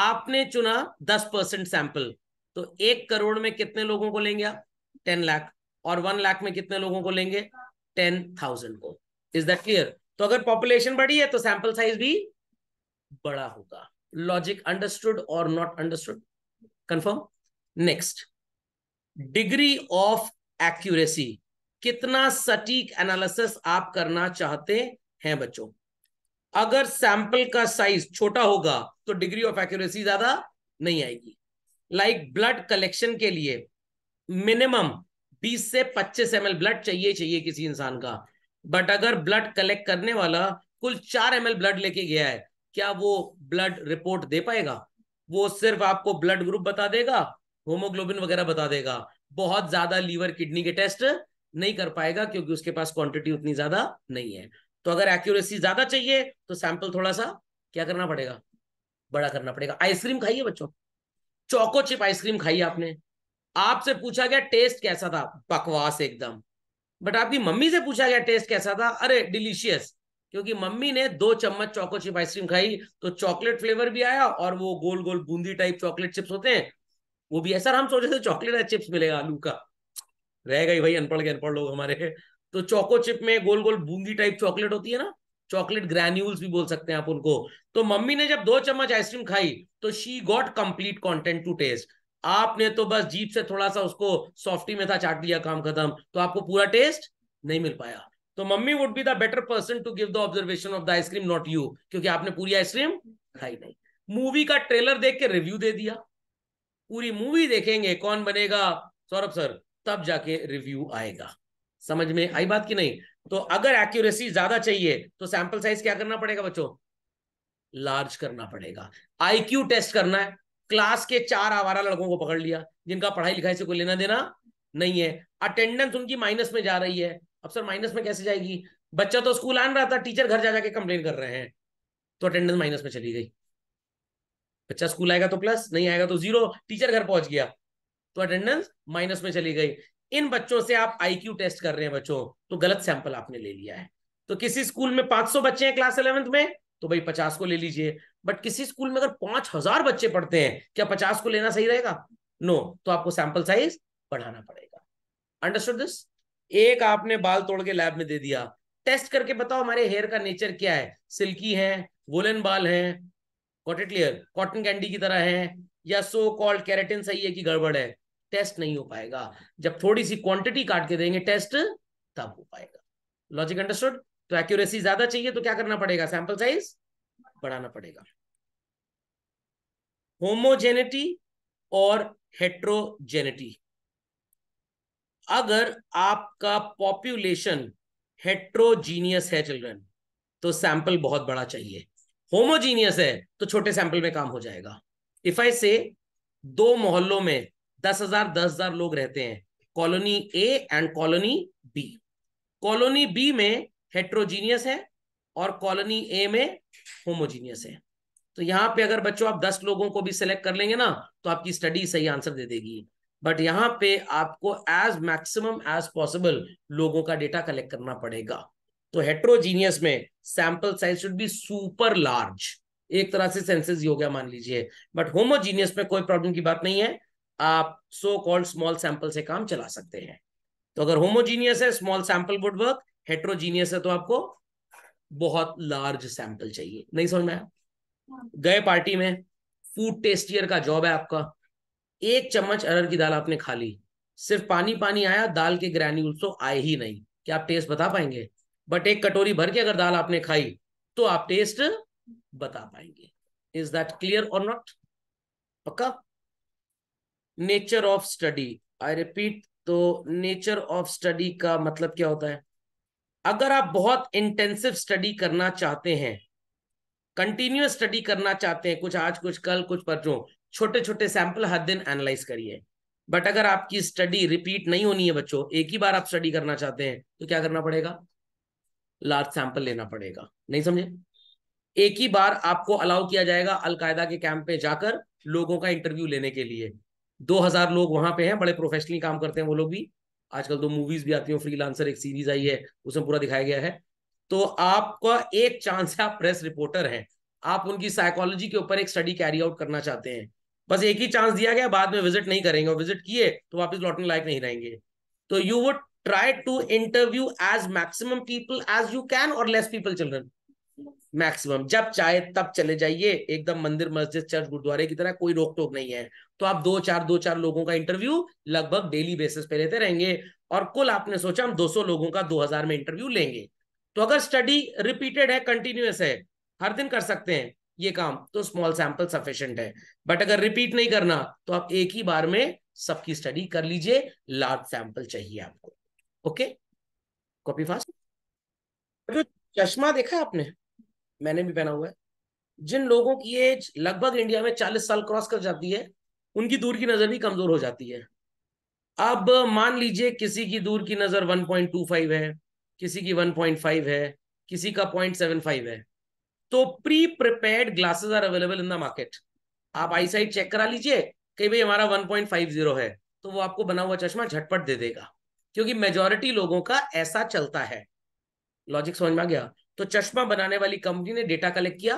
आपने चुना दस परसेंट सैंपल तो एक करोड़ में कितने लोगों को लेंगे आप टेन लाख और वन लाख में कितने लोगों को लेंगे टेन थाउजेंड को इज दैट क्लियर तो अगर पॉपुलेशन बड़ी है तो सैंपल साइज भी बड़ा होगा लॉजिक अंडरस्टूड और not understood confirm next degree of accuracy कितना सटीक एनालिसिस आप करना चाहते हैं बच्चों अगर सैंपल का साइज छोटा होगा तो डिग्री ऑफ एक्यूरेसी ज्यादा नहीं आएगी लाइक ब्लड कलेक्शन के लिए मिनिमम 20 से 25 एम ब्लड चाहिए चाहिए किसी इंसान का बट अगर ब्लड कलेक्ट करने वाला कुल चार एम ब्लड लेके गया है क्या वो ब्लड रिपोर्ट दे पाएगा वो सिर्फ आपको ब्लड ग्रुप बता देगा होमोग्लोबिन वगैरह बता देगा बहुत ज्यादा लीवर किडनी के टेस्ट नहीं कर पाएगा क्योंकि उसके पास क्वांटिटी उतनी ज्यादा नहीं है तो अगर एक्यूरेसी ज्यादा चाहिए तो सैंपल थोड़ा सा क्या करना पड़ेगा बड़ा करना पड़ेगा आइसक्रीम खाइए बच्चों चौको चिप आइसक्रीम खाई आपने आपसे पूछा गया टेस्ट कैसा था बकवास एकदम बट आपकी मम्मी से पूछा गया टेस्ट कैसा था अरे डिलीशियस क्योंकि मम्मी ने दो चम्मच चौको चिप आइसक्रीम खाई तो चॉकलेट फ्लेवर भी आया और वो गोल गोल बूंदी टाइप चॉकलेट चिप्स होते हैं वो भी ऐसा हम सोचे थे चॉकलेट या चिप्स मिलेगा आलू का रह गई भाई अनपढ़ के अनपढ़ लोग हमारे तो चौको चिप में गोल गोल बूंदी टाइप चॉकलेट होती है ना चॉकलेट ग्रैन्यूल्स भी बोल सकते हैं आप उनको तो मम्मी ने जब दो चम्मच आइसक्रीम खाई तो she got complete content to taste आपने तो बस जीप से थोड़ा सा उसको सॉफ्टी में था चाट दिया काम खत्म तो आपको पूरा टेस्ट नहीं मिल पाया तो mummy would be the better person to give the observation of the ice cream not you क्योंकि आपने पूरी आइसक्रीम खाई नहीं मूवी का ट्रेलर देख के रिव्यू दे दिया पूरी मूवी देखेंगे कौन बनेगा सौरभ सर तब जाके रिव्यू आएगा समझ में आई बात की नहीं तो अगर एक्यूरेसी ज्यादा चाहिए तो सैंपल साइज क्या करना पड़ेगा बच्चों लार्ज करना पड़ेगा आईक्यू टेस्ट करना है क्लास के चार आवारा लड़कों को पकड़ लिया जिनका पढ़ाई लिखाई से कोई लेना देना नहीं है अटेंडेंस उनकी माइनस में जा रही है अब सर माइनस में कैसे जाएगी बच्चा तो स्कूल आन रहा था टीचर घर जा जाके कंप्लेन कर रहे हैं तो अटेंडेंस माइनस में चली गई बच्चा स्कूल आएगा तो प्लस नहीं आएगा तो जीरो टीचर घर पहुंच गया तो अटेंडेंस माइनस में चली गई इन बच्चों से आप आईक्यू टेस्ट कर रहे हैं बच्चों तो गलत सैंपल आपने ले लिया है तो किसी स्कूल में 500 बच्चे हैं क्लास इलेवेंथ में तो भाई 50 को ले लीजिए बट किसी स्कूल में अगर 5000 बच्चे पढ़ते हैं क्या 50 को लेना सही रहेगा नो no, तो आपको सैंपल साइज बढ़ाना पड़ेगा अंडरस्टूड दिस एक आपने बाल तोड़ के लैब में दे दिया टेस्ट करके बताओ हमारे हेयर का नेचर क्या है सिल्की है वोलन बाल है कॉटेट कॉटन कैंडी की तरह है या सो कॉल्ड कैरेटिन सही है कि गड़बड़ है टेस्ट नहीं हो पाएगा जब थोड़ी सी क्वांटिटी काट के देंगे टेस्ट तब हो पाएगा लॉजिक अंडरस्टूड तो एक्यूरेसी ज्यादा चाहिए तो क्या करना पड़ेगा सैंपल साइज बढ़ाना पड़ेगा होमोजेनिटी और हेट्रोजेनिटी अगर आपका पॉप्युलेशन हेट्रोजीनियस है चिल्ड्रन तो सैंपल बहुत बड़ा चाहिए होमोजीनियस है तो छोटे सैंपल में काम हो जाएगा इफ आई से दो मोहल्लों में दस हजार दस हजार लोग रहते हैं colony A and colony B colony B में हेट्रोजीनियस है और कॉलोनी ए में होमोजीनियस है तो यहां पे अगर बच्चों आप दस लोगों को भी सिलेक्ट कर लेंगे ना तो आपकी स्टडी सही आंसर दे देगी बट यहां पे आपको एज मैक्सिमम एज पॉसिबल लोगों का डेटा कलेक्ट करना पड़ेगा तो हेट्रोजीनियस में sample size should be super large एक तरह से सेंसेस ही हो गया मान लीजिए बट होमोजीनियस में कोई प्रॉब्लम की बात नहीं है आप सो कॉल्ड स्मॉल सैंपल से काम चला सकते हैं तो अगर होमोजीनियस है small sample would work heterogeneous है तो आपको बहुत लार्ज सैंपल चाहिए नहीं समझ में आया गए पार्टी में फूड टेस्टियर का जॉब है आपका एक चम्मच अरहर की दाल आपने खा ली सिर्फ पानी पानी आया दाल के ग्रेन्यूल तो आए ही नहीं क्या आप टेस्ट बता पाएंगे बट एक कटोरी भर के अगर दाल आपने खाई तो आप टेस्ट बता पाएंगे इज दैट क्लियर और नॉट पक्का nature of study I repeat तो नेचर ऑफ स्टडी का मतलब क्या होता है अगर आप बहुत इंटेंसिव स्टडी करना चाहते हैं कंटिन्यूस स्टडी करना चाहते हैं कुछ आज कुछ कल कुछ परसों छोटे छोटे सैंपल हर दिन एनालाइज करिए बट अगर आपकी स्टडी रिपीट नहीं होनी है बच्चों एक ही बार आप स्टडी करना चाहते हैं तो क्या करना पड़ेगा लार्ज सैंपल लेना पड़ेगा नहीं समझे एक ही बार आपको अलाउ किया जाएगा अलकायदा के कैंप पे जाकर लोगों का इंटरव्यू लेने के लिए दो हजार लोग वहां पे हैं बड़े प्रोफेशनली काम करते हैं वो लोग भी आजकल दो मूवीज भी आती हैं फ्रीलांसर एक सीरीज आई है उसमें पूरा दिखाया गया है तो आपका एक चांस है आप प्रेस रिपोर्टर हैं आप उनकी साइकोलॉजी के ऊपर एक स्टडी कैरी आउट करना चाहते हैं बस एक ही चांस दिया गया बाद में विजिट नहीं करेंगे और विजिट किए तो वापस लौटने लायक नहीं रहेंगे तो you would try to interview as maximum people as you can और लेस पीपल चिल्ड्रन मैक्सिमम जब चाहे तब चले जाइए एकदम मंदिर मस्जिद चर्च गुरुद्वारे की तरह कोई रोक टोक नहीं है तो आप दो चार दो चार लोगों का इंटरव्यू लगभग डेली बेसिस पे लेते रहेंगे और कुल आपने सोचा हम 200 लोगों का 2000 में इंटरव्यू लेंगे तो अगर स्टडी रिपीटेड है कंटिन्यूस है हर दिन कर सकते हैं ये काम तो स्मॉल सैंपल सफिशियंट है बट अगर रिपीट नहीं करना तो आप एक ही बार में सबकी स्टडी कर लीजिए लार्ज सैंपल चाहिए आपको ओके कॉपी फास्ट चश्मा देखा आपने मैंने भी पहना हुआ है जिन लोगों की एज लगभग इंडिया में चालीस साल क्रॉस कर जाती है उनकी दूर की नजर भी कमजोर हो जाती है अब मान लीजिए किसी की दूर की नजर 1.25 है किसी की 1.5 है किसी का 0.75 है तो pre prepared glasses are available in the market आप आई साइड चेक करा लीजिए कि भाई हमारा 1.50 है तो वो आपको बना हुआ चश्मा झटपट दे देगा क्योंकि मेजोरिटी लोगों का ऐसा चलता है लॉजिक समझ में आ गया तो चश्मा बनाने वाली कंपनी ने डेटा कलेक्ट किया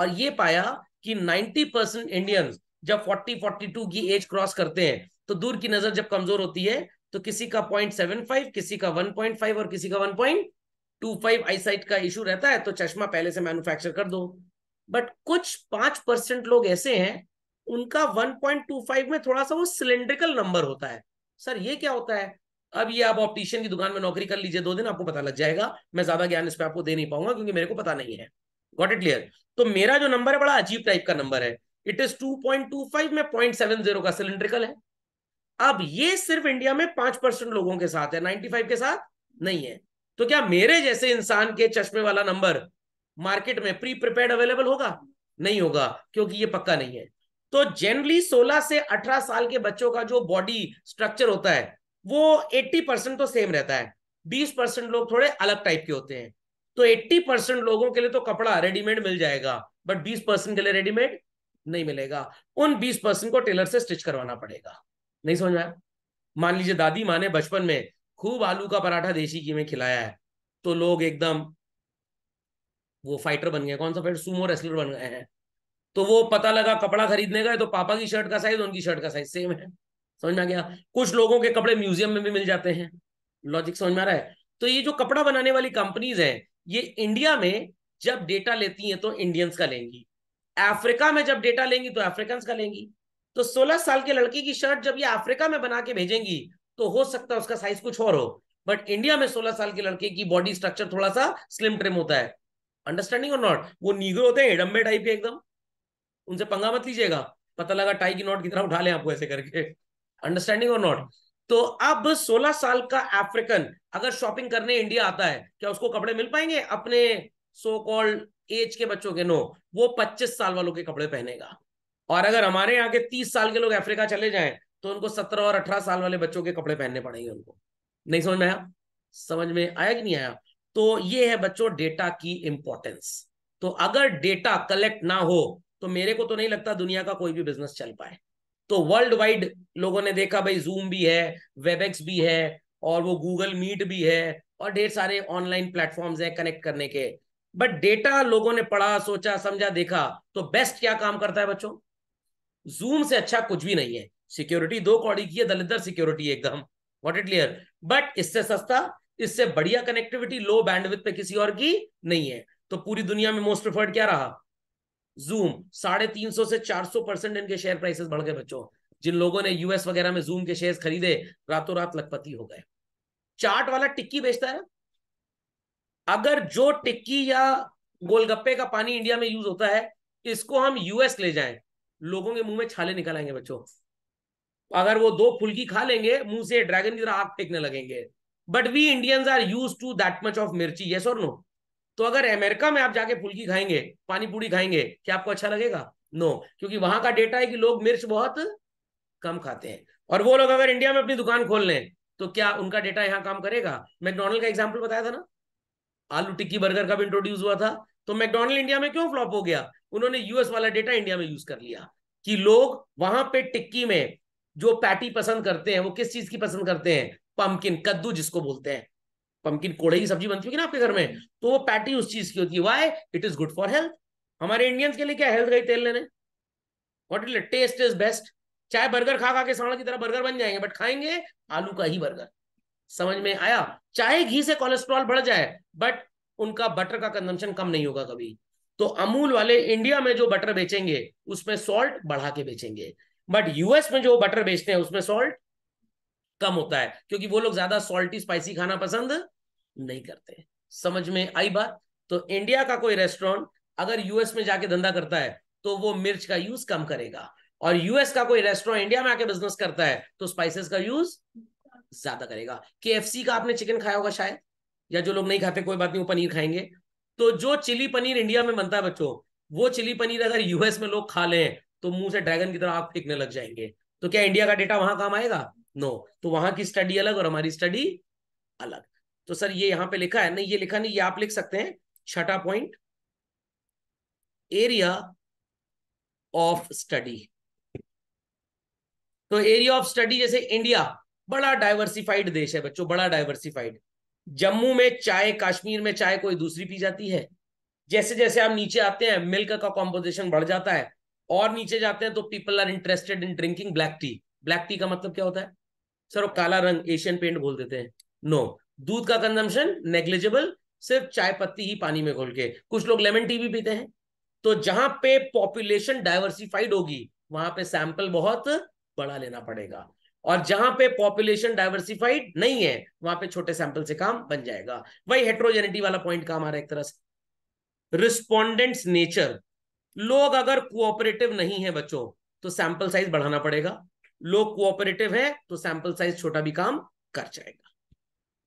और ये पाया कि 90 परसेंट इंडियन जब 40 42 की एज क्रॉस करते हैं तो दूर की नजर जब कमजोर होती है तो किसी का 0.75 किसी का 1.5 और किसी का 1.25 आईसाइट का इशू रहता है तो चश्मा पहले से मैन्युफैक्चर कर दो बट कुछ पांच परसेंट लोग ऐसे हैं उनका 1.25 में थोड़ा सा वो सिलेंड्रिकल नंबर होता है सर ये क्या होता है अब ये आप ऑप्टिशियन की दुकान में नौकरी कर लीजिए दो दिन आपको पता लग जाएगा मैं ज्यादा ज्ञान इस पर आपको दे नहीं पाऊंगा क्योंकि मेरे को पता नहीं है गॉट इट क्लियर तो मेरा जो नंबर है बड़ा अजीब टाइप का नंबर है it is two point two five में पॉइंट सेवन जीरो का सिलेंड्रिकल है अब ये सिर्फ इंडिया में पांच परसेंट लोगों के साथ है नाइनटी फाइव के साथ नहीं है तो क्या मेरे जैसे इंसान के चश्मे वाला नंबर मार्केट में प्री प्रिपेयर अवेलेबल होगा नहीं होगा क्योंकि ये पक्का नहीं है तो जनरली 16 से 18 साल के बच्चों का जो बॉडी स्ट्रक्चर होता है वो 80 परसेंट तो सेम रहता है 20 परसेंट लोग थोड़े अलग टाइप के होते हैं तो 80 परसेंट लोगों के लिए तो कपड़ा रेडीमेड मिल जाएगा बट 20 परसेंट के लिए रेडीमेड नहीं मिलेगा उन 20 परसेंट को टेलर से स्टिच करवाना पड़ेगा नहीं समझ में मान लीजिए दादी माँ ने बचपन में खूब आलू का पराठा देसी घी में खिलाया है तो लोग एकदम वो फाइटर बन गए कौन सा फाइटर सुमो रेस्लर बन गए हैं तो वो पता लगा कपड़ा खरीदने है तो पापा की शर्ट का साइज उनकी शर्ट का साइज सेम है समझ में आ गया कुछ लोगों के कपड़े म्यूजियम में भी मिल जाते हैं लॉजिक समझ में आ रहा है तो ये जो कपड़ा बनाने वाली कंपनीज हैं ये इंडिया में जब डेटा लेती हैं तो इंडियंस का लेंगी अफ्रीका में जब डेटा लेंगी तो अफ्रीकन का लेंगी तो 16 साल के लड़के की शर्ट जब ये अफ्रीका में बना के भेजेंगी तो हो सकता है उसका साइज कुछ और हो बट इंडिया में 16 साल के लड़के की बॉडी स्ट्रक्चर थोड़ा सा स्लिम ट्रिम होता है अंडरस्टैंडिंग और नॉट वो नीग्रो होते हैं हिडम्बे टाइप के एकदम उनसे पंगा मत लीजिएगा पता लगा टाई की नॉट कितना उठा लें आपको ऐसे करके अंडरस्टैंडिंग और नॉट तो अब 16 साल का अफ्रीकन अगर शॉपिंग करने इंडिया आता है क्या उसको कपड़े मिल पाएंगे अपने सो कॉल्ड एज के बच्चों के नो वो 25 साल वालों के कपड़े पहनेगा और अगर हमारे यहाँ के 30 साल के लोग अफ्रीका चले जाएं तो उनको 17 और 18 साल वाले बच्चों के कपड़े पहनने पड़ेंगे उनको नहीं समझ में आया समझ में आया कि नहीं आया तो ये है बच्चों डेटा की इंपॉर्टेंस तो अगर डेटा कलेक्ट ना हो तो मेरे को तो नहीं लगता दुनिया का कोई भी बिजनेस चल पाए तो वर्ल्ड वाइड लोगों ने देखा भाई जूम भी है वेबएक्स भी है और वो गूगल मीट भी है और ढेर सारे ऑनलाइन प्लेटफॉर्म्स हैं कनेक्ट करने के बट डेटा लोगों ने पढ़ा सोचा समझा देखा तो बेस्ट क्या काम करता है बच्चों जूम से अच्छा कुछ भी नहीं है सिक्योरिटी दो कौड़ी की है दलितर सिक्योरिटी एकदम वॉट इट क्लियर बट इससे सस्ता इससे बढ़िया कनेक्टिविटी लो बैंडविथ पे किसी और की नहीं है तो पूरी दुनिया में मोस्ट प्रिफर्ड क्या रहा जूम साढ़े तीन सौ से चार सौ परसेंट इनके शेयर प्राइसेस बढ़ गए बच्चों जिन लोगों ने यूएस वगैरह में जूम के शेयर खरीदे रातों रात लखपति हो गए चाट वाला टिक्की बेचता है अगर जो टिक्की या गोलगप्पे का पानी इंडिया में यूज होता है इसको हम यूएस ले जाए लोगों के मुंह में छाले निकल आएंगे बच्चों अगर वो दो फुल्की खा लेंगे मुंह से ड्रैगन की तरह आग फेंकने लगेंगे but we Indians are use to that much of मिर्ची येस और नो तो अगर अमेरिका में आप जाके फुल्की खाएंगे पानी पूरी खाएंगे क्या आपको अच्छा लगेगा नो क्योंकि वहां का डेटा है कि लोग मिर्च बहुत कम खाते हैं और वो लोग अगर इंडिया में अपनी दुकान खोल लें तो क्या उनका डेटा यहाँ काम करेगा मैकडोनल्ड का एग्जाम्पल बताया था ना आलू टिक्की बर्गर का भी इंट्रोड्यूस हुआ था तो मैकडोनल्ड इंडिया में क्यों फ्लॉप हो गया उन्होंने यूएस वाला डेटा इंडिया में यूज कर लिया कि लोग वहां पे टिक्की में जो पैटी पसंद करते हैं वो किस चीज की पसंद करते हैं पंपकिन कद्दू जिसको बोलते हैं पम्पकिन कोड़े की सब्जी बनती होगी ना आपके घर में तो वो पैटी उस चीज की होती है why it is good for health हमारे इंडियंस के लिए क्या हेल्थ गई तेल लेने what it taste is best चाहे बर्गर खा खा के साड़ की तरह बर्गर बन जाएंगे बट खाएंगे आलू का ही बर्गर समझ में आया चाहे घी से कोलेस्ट्रॉल बढ़ जाए बट उनका बटर का कंजम्पशन कम नहीं होगा कभी तो अमूल वाले इंडिया में जो बटर बेचेंगे उसमें सॉल्ट बढ़ा के बेचेंगे बट यूएस में जो बटर बेचते हैं उसमें सॉल्ट कम होता है क्योंकि वो लोग ज्यादा सॉल्टी स्पाइसी खाना पसंद नहीं करते समझ में आई बात तो इंडिया का कोई रेस्टोरेंट अगर यूएस में जाके धंधा करता है तो वो मिर्च का यूज कम करेगा और यूएस का कोई रेस्टोरेंट इंडिया में आके बिजनेस करता है तो स्पाइसेस का यूज ज्यादा करेगा के का आपने चिकन खाया होगा शायद या जो लोग नहीं खाते कोई बात नहीं वो पनीर खाएंगे तो जो चिली पनीर इंडिया में बनता है बच्चों वो चिली पनीर अगर यूएस में लोग खा लें तो मुंह से ड्रैगन की तरह आप फेंकने लग जाएंगे तो क्या इंडिया का डेटा वहां काम आएगा नो no. तो वहां की स्टडी अलग और हमारी स्टडी अलग तो सर ये यहां पे लिखा है नहीं ये लिखा नहीं ये आप लिख सकते हैं छठा पॉइंट एरिया ऑफ स्टडी तो एरिया ऑफ स्टडी जैसे इंडिया बड़ा डाइवर्सिफाइड देश है बच्चों बड़ा डाइवर्सिफाइड जम्मू में चाय कश्मीर में चाय कोई दूसरी पी जाती है जैसे जैसे आप नीचे आते हैं मिल्क का कॉम्पोजिशन बढ़ जाता है और नीचे जाते हैं तो people are interested in drinking black tea black tea का मतलब क्या होता है सर वो काला रंग एशियन पेंट बोल देते हैं नो दूध का कंजम्पशन नेग्लिजिबल सिर्फ चाय पत्ती ही पानी में घोल के कुछ लोग लेमन टी भी पीते हैं तो जहां पे पॉपुलेशन डाइवर्सिफाइड होगी वहां पे सैंपल बहुत बड़ा लेना पड़ेगा और जहां पे पॉपुलेशन डाइवर्सिफाइड नहीं है वहां पे छोटे सैंपल से काम बन जाएगा वही हेट्रोजेनिटी वाला पॉइंट काम आ रहा है एक तरह से रिस्पोंडेंट्स नेचर लोग अगर कोऑपरेटिव नहीं है बच्चों तो सैंपल साइज बढ़ाना पड़ेगा लोग कोऑपरेटिव है तो सैंपल साइज छोटा भी काम कर जाएगा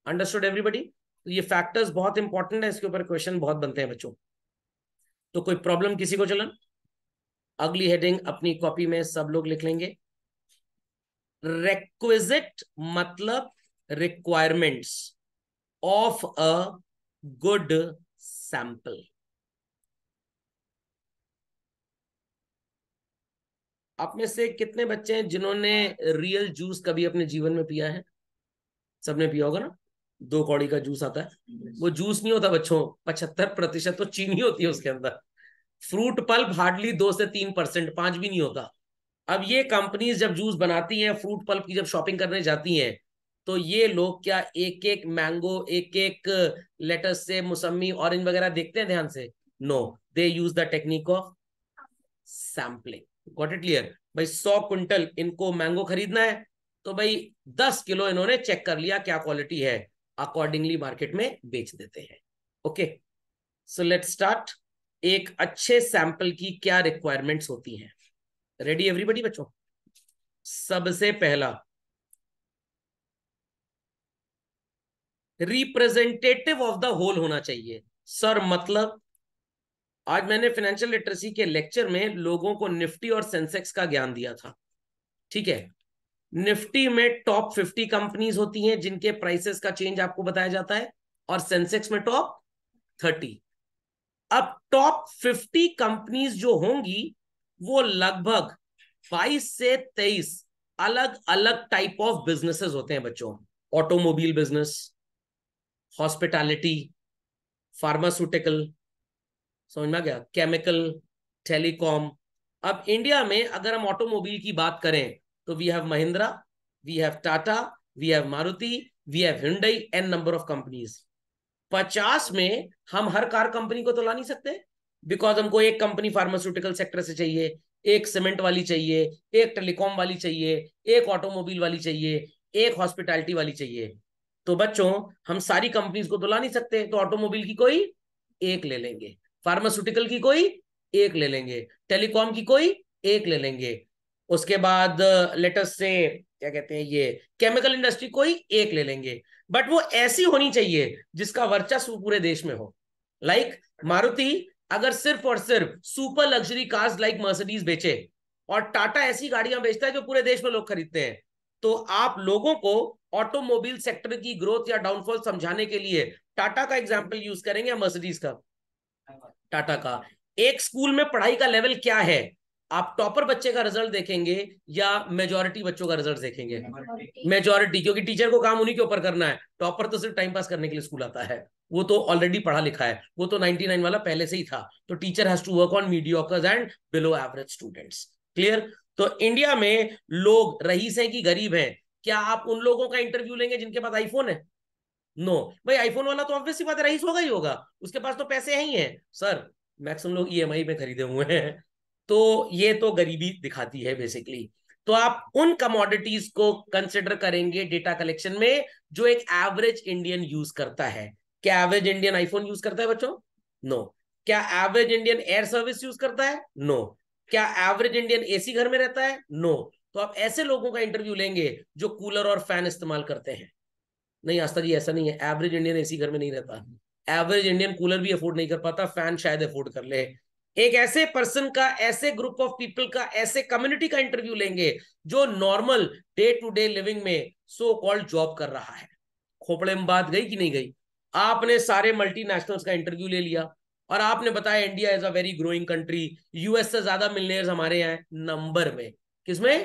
अंडरस्टूड एवरीबडी तो ये फैक्टर्स बहुत इंपॉर्टेंट है इसके ऊपर क्वेश्चन बहुत बनते हैं बच्चों तो कोई प्रॉब्लम किसी को चलन अगली हेडिंग अपनी कॉपी में सब लोग लिख लेंगे रेक्विजिट मतलब requirements of a good sample आप में से कितने बच्चे हैं जिन्होंने रियल जूस कभी अपने जीवन में पिया है सबने पिया होगा ना दो कौड़ी का जूस आता है वो जूस नहीं होता बच्चों पचहत्तर प्रतिशत तो चीनी होती है उसके अंदर फ्रूट पल्प हार्डली दो से तीन परसेंट पांच भी नहीं होता अब ये कंपनीज जब जूस बनाती हैं फ्रूट पल्प की जब शॉपिंग करने जाती हैं तो ये लोग क्या एक एक मैंगो एक एक लेटस से मौसमी ऑरेंज वगैरह देखते हैं ध्यान से no they use the technique of sampling got it clear भाई सौ क्विंटल इनको मैंगो खरीदना है तो भाई दस किलो इन्होंने चेक कर लिया क्या क्वालिटी है अकॉर्डिंगली मार्केट में बेच देते हैं ओके सो लेट स्टार्ट एक अच्छे सैंपल की क्या रिक्वायरमेंट्स होती हैं रेडी एवरीबडी बच्चों सबसे पहला रिप्रेजेंटेटिव ऑफ द होल होना चाहिए सर मतलब आज मैंने फाइनेंशियल लिटरेसी के लेक्चर में लोगों को निफ्टी और सेंसेक्स का ज्ञान दिया था ठीक है निफ्टी में टॉप फिफ्टी कंपनीज होती हैं जिनके प्राइसेस का चेंज आपको बताया जाता है और सेंसेक्स में टॉप थर्टी अब टॉप फिफ्टी कंपनीज जो होंगी वो लगभग बाईस से तेईस अलग अलग टाइप ऑफ बिजनेसेस होते हैं बच्चों ऑटोमोबाइल बिजनेस हॉस्पिटैलिटी फार्मास्यूटिकल समझ में गया केमिकल टेलीकॉम अब इंडिया में अगर हम ऑटोमोबाइल की बात करें तो we have Mahindra we have Tata we have Maruti we have Hyundai an number of companies पचास में हम हर कार कंपनी को तो ला नहीं सकते बिकॉज हमको एक कंपनी फार्मास्यूटिकल सेक्टर से चाहिए एक सीमेंट वाली चाहिए एक टेलीकॉम वाली चाहिए एक ऑटोमोबाइल वाली चाहिए एक हॉस्पिटैलिटी वाली चाहिए तो बच्चों हम सारी कंपनीज को तो ला नहीं सकते तो ऑटोमोबाइल की कोई एक ले लेंगे फार्मास्यूटिकल की कोई एक ले लेंगे टेलीकॉम की कोई एक ले लेंगे उसके बाद लेटस से क्या कहते हैं ये केमिकल इंडस्ट्री कोई एक ले लेंगे बट वो ऐसी होनी चाहिए जिसका वर्चस्व पूरे देश में हो लाइक like, मारुति अगर सिर्फ और सिर्फ super luxury cars like Mercedes बेचे और टाटा ऐसी गाड़ियां बेचता है जो पूरे देश में लोग खरीदते हैं तो आप लोगों को ऑटोमोबाइल सेक्टर की ग्रोथ या डाउनफॉल समझाने के लिए टाटा का एग्जाम्पल यूज करेंगे या मर्सिडीज का टाटा का एक स्कूल में पढ़ाई का लेवल क्या है आप टॉपर बच्चे का रिजल्ट देखेंगे या मेजोरिटी बच्चों का रिजल्ट देखेंगे मेजोरिटी क्योंकि टीचर को काम उन्हीं के ऊपर करना है टॉपर तो सिर्फ टाइम पास करने के लिए स्कूल आता है वो तो ऑलरेडी पढ़ा लिखा है वो तो 99 वाला पहले से ही था तो teacher has to work on mediocres and below average students clear तो इंडिया में लोग रईस है कि गरीब है क्या आप उन लोगों का इंटरव्यू लेंगे जिनके पास आईफोन है नो no. भाई आईफोन वाला तो ऑब्वियसली बात रईस होगा ही होगा उसके पास तो पैसे है ही है सर मैक्सिमम लोग ई e में खरीदे हुए हैं तो ये तो गरीबी दिखाती है बेसिकली तो आप उन कमोडिटीज को कंसिडर करेंगे डेटा कलेक्शन में जो एक एवरेज इंडियन यूज करता है क्या एवरेज इंडियन आईफोन यूज करता है बच्चों नो no. क्या average Indian air service use करता है नो no. क्या एवरेज इंडियन एसी घर में रहता है नो no. तो आप ऐसे लोगों का इंटरव्यू लेंगे जो कूलर और फैन इस्तेमाल करते हैं नहीं आस्था जी ऐसा नहीं है एवरेज इंडियन एसी घर में नहीं रहता एवरेज इंडियन कूलर भी अफोर्ड नहीं कर पाता फैन शायद अफोर्ड कर ले एक ऐसे पर्सन का ऐसे ग्रुप ऑफ पीपल का ऐसे कम्युनिटी का इंटरव्यू लेंगे जो normal day to day living में सो कॉल्ड जॉब कर रहा है खोपड़े में बात गई कि नहीं गई आपने सारे मल्टीनेशनल्स का इंटरव्यू ले लिया और आपने बताया India is a very growing country US से ज्यादा मिलने हमारे यहाँ नंबर में किसमें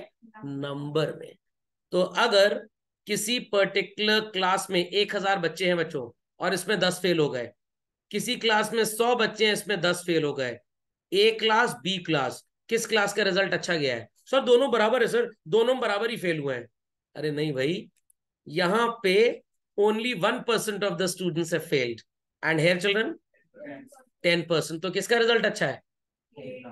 नंबर में तो अगर किसी पर्टिकुलर क्लास में एक हजार बच्चे हैं बच्चों और इसमें दस फेल हो गए किसी क्लास में सौ बच्चे हैं इसमें दस फेल हो गए ए क्लास बी क्लास किस क्लास का रिजल्ट अच्छा गया है सर दोनों बराबर है सर दोनों बराबर ही फेल हुए हैं अरे नहीं भाई यहाँ पे only one percent of the students है failed and here children ten percent तो किसका रिजल्ट अच्छा है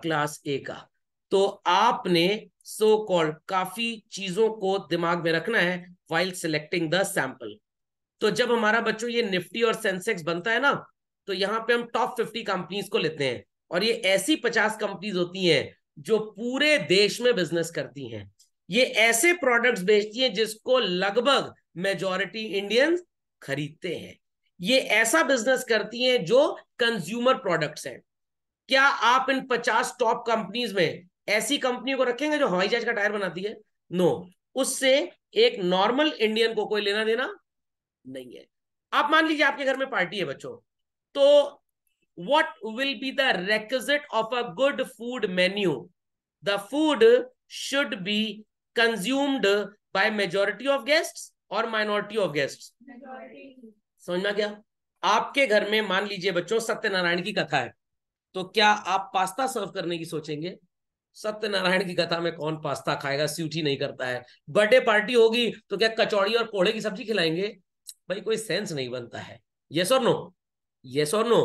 क्लास ए का तो आपने सो so कॉल्ड काफी चीजों को दिमाग में रखना है वाइल सिलेक्टिंग द सैंपल तो जब हमारा बच्चों ये निफ्टी और सेंसेक्स बनता है ना तो यहाँ पे हम टॉप फिफ्टी कंपनीज को लेते हैं और ये ऐसी पचास कंपनीज होती हैं जो पूरे देश में बिजनेस करती हैं ये ऐसे प्रोडक्ट्स बेचती हैं जिसको लगभग मेजोरिटी इंडियंस खरीदते हैं ये ऐसा बिजनेस करती हैं जो कंज्यूमर प्रोडक्ट्स हैं क्या आप इन पचास टॉप कंपनीज में ऐसी कंपनी को रखेंगे जो हवाई जहाज का टायर बनाती है नो उससे एक नॉर्मल इंडियन को कोई लेना देना नहीं है आप मान लीजिए आपके घर में पार्टी है बच्चों तो what will be the requisite of a good food menu? The food should be consumed by majority of guests or minority of guests. samajh gaya aapke ghar mein maan lijiye bachcho satyanarayan ki katha hai to kya aap pasta serve karne ki sochenge Satyanarayan की कथा में कौन pasta खाएगा स्यूटी नहीं करता है birthday party होगी तो क्या कचौड़ी और कोड़े की सब्जी खिलाएंगे भाई कोई सेंस नहीं बनता है यस और नो यस और नो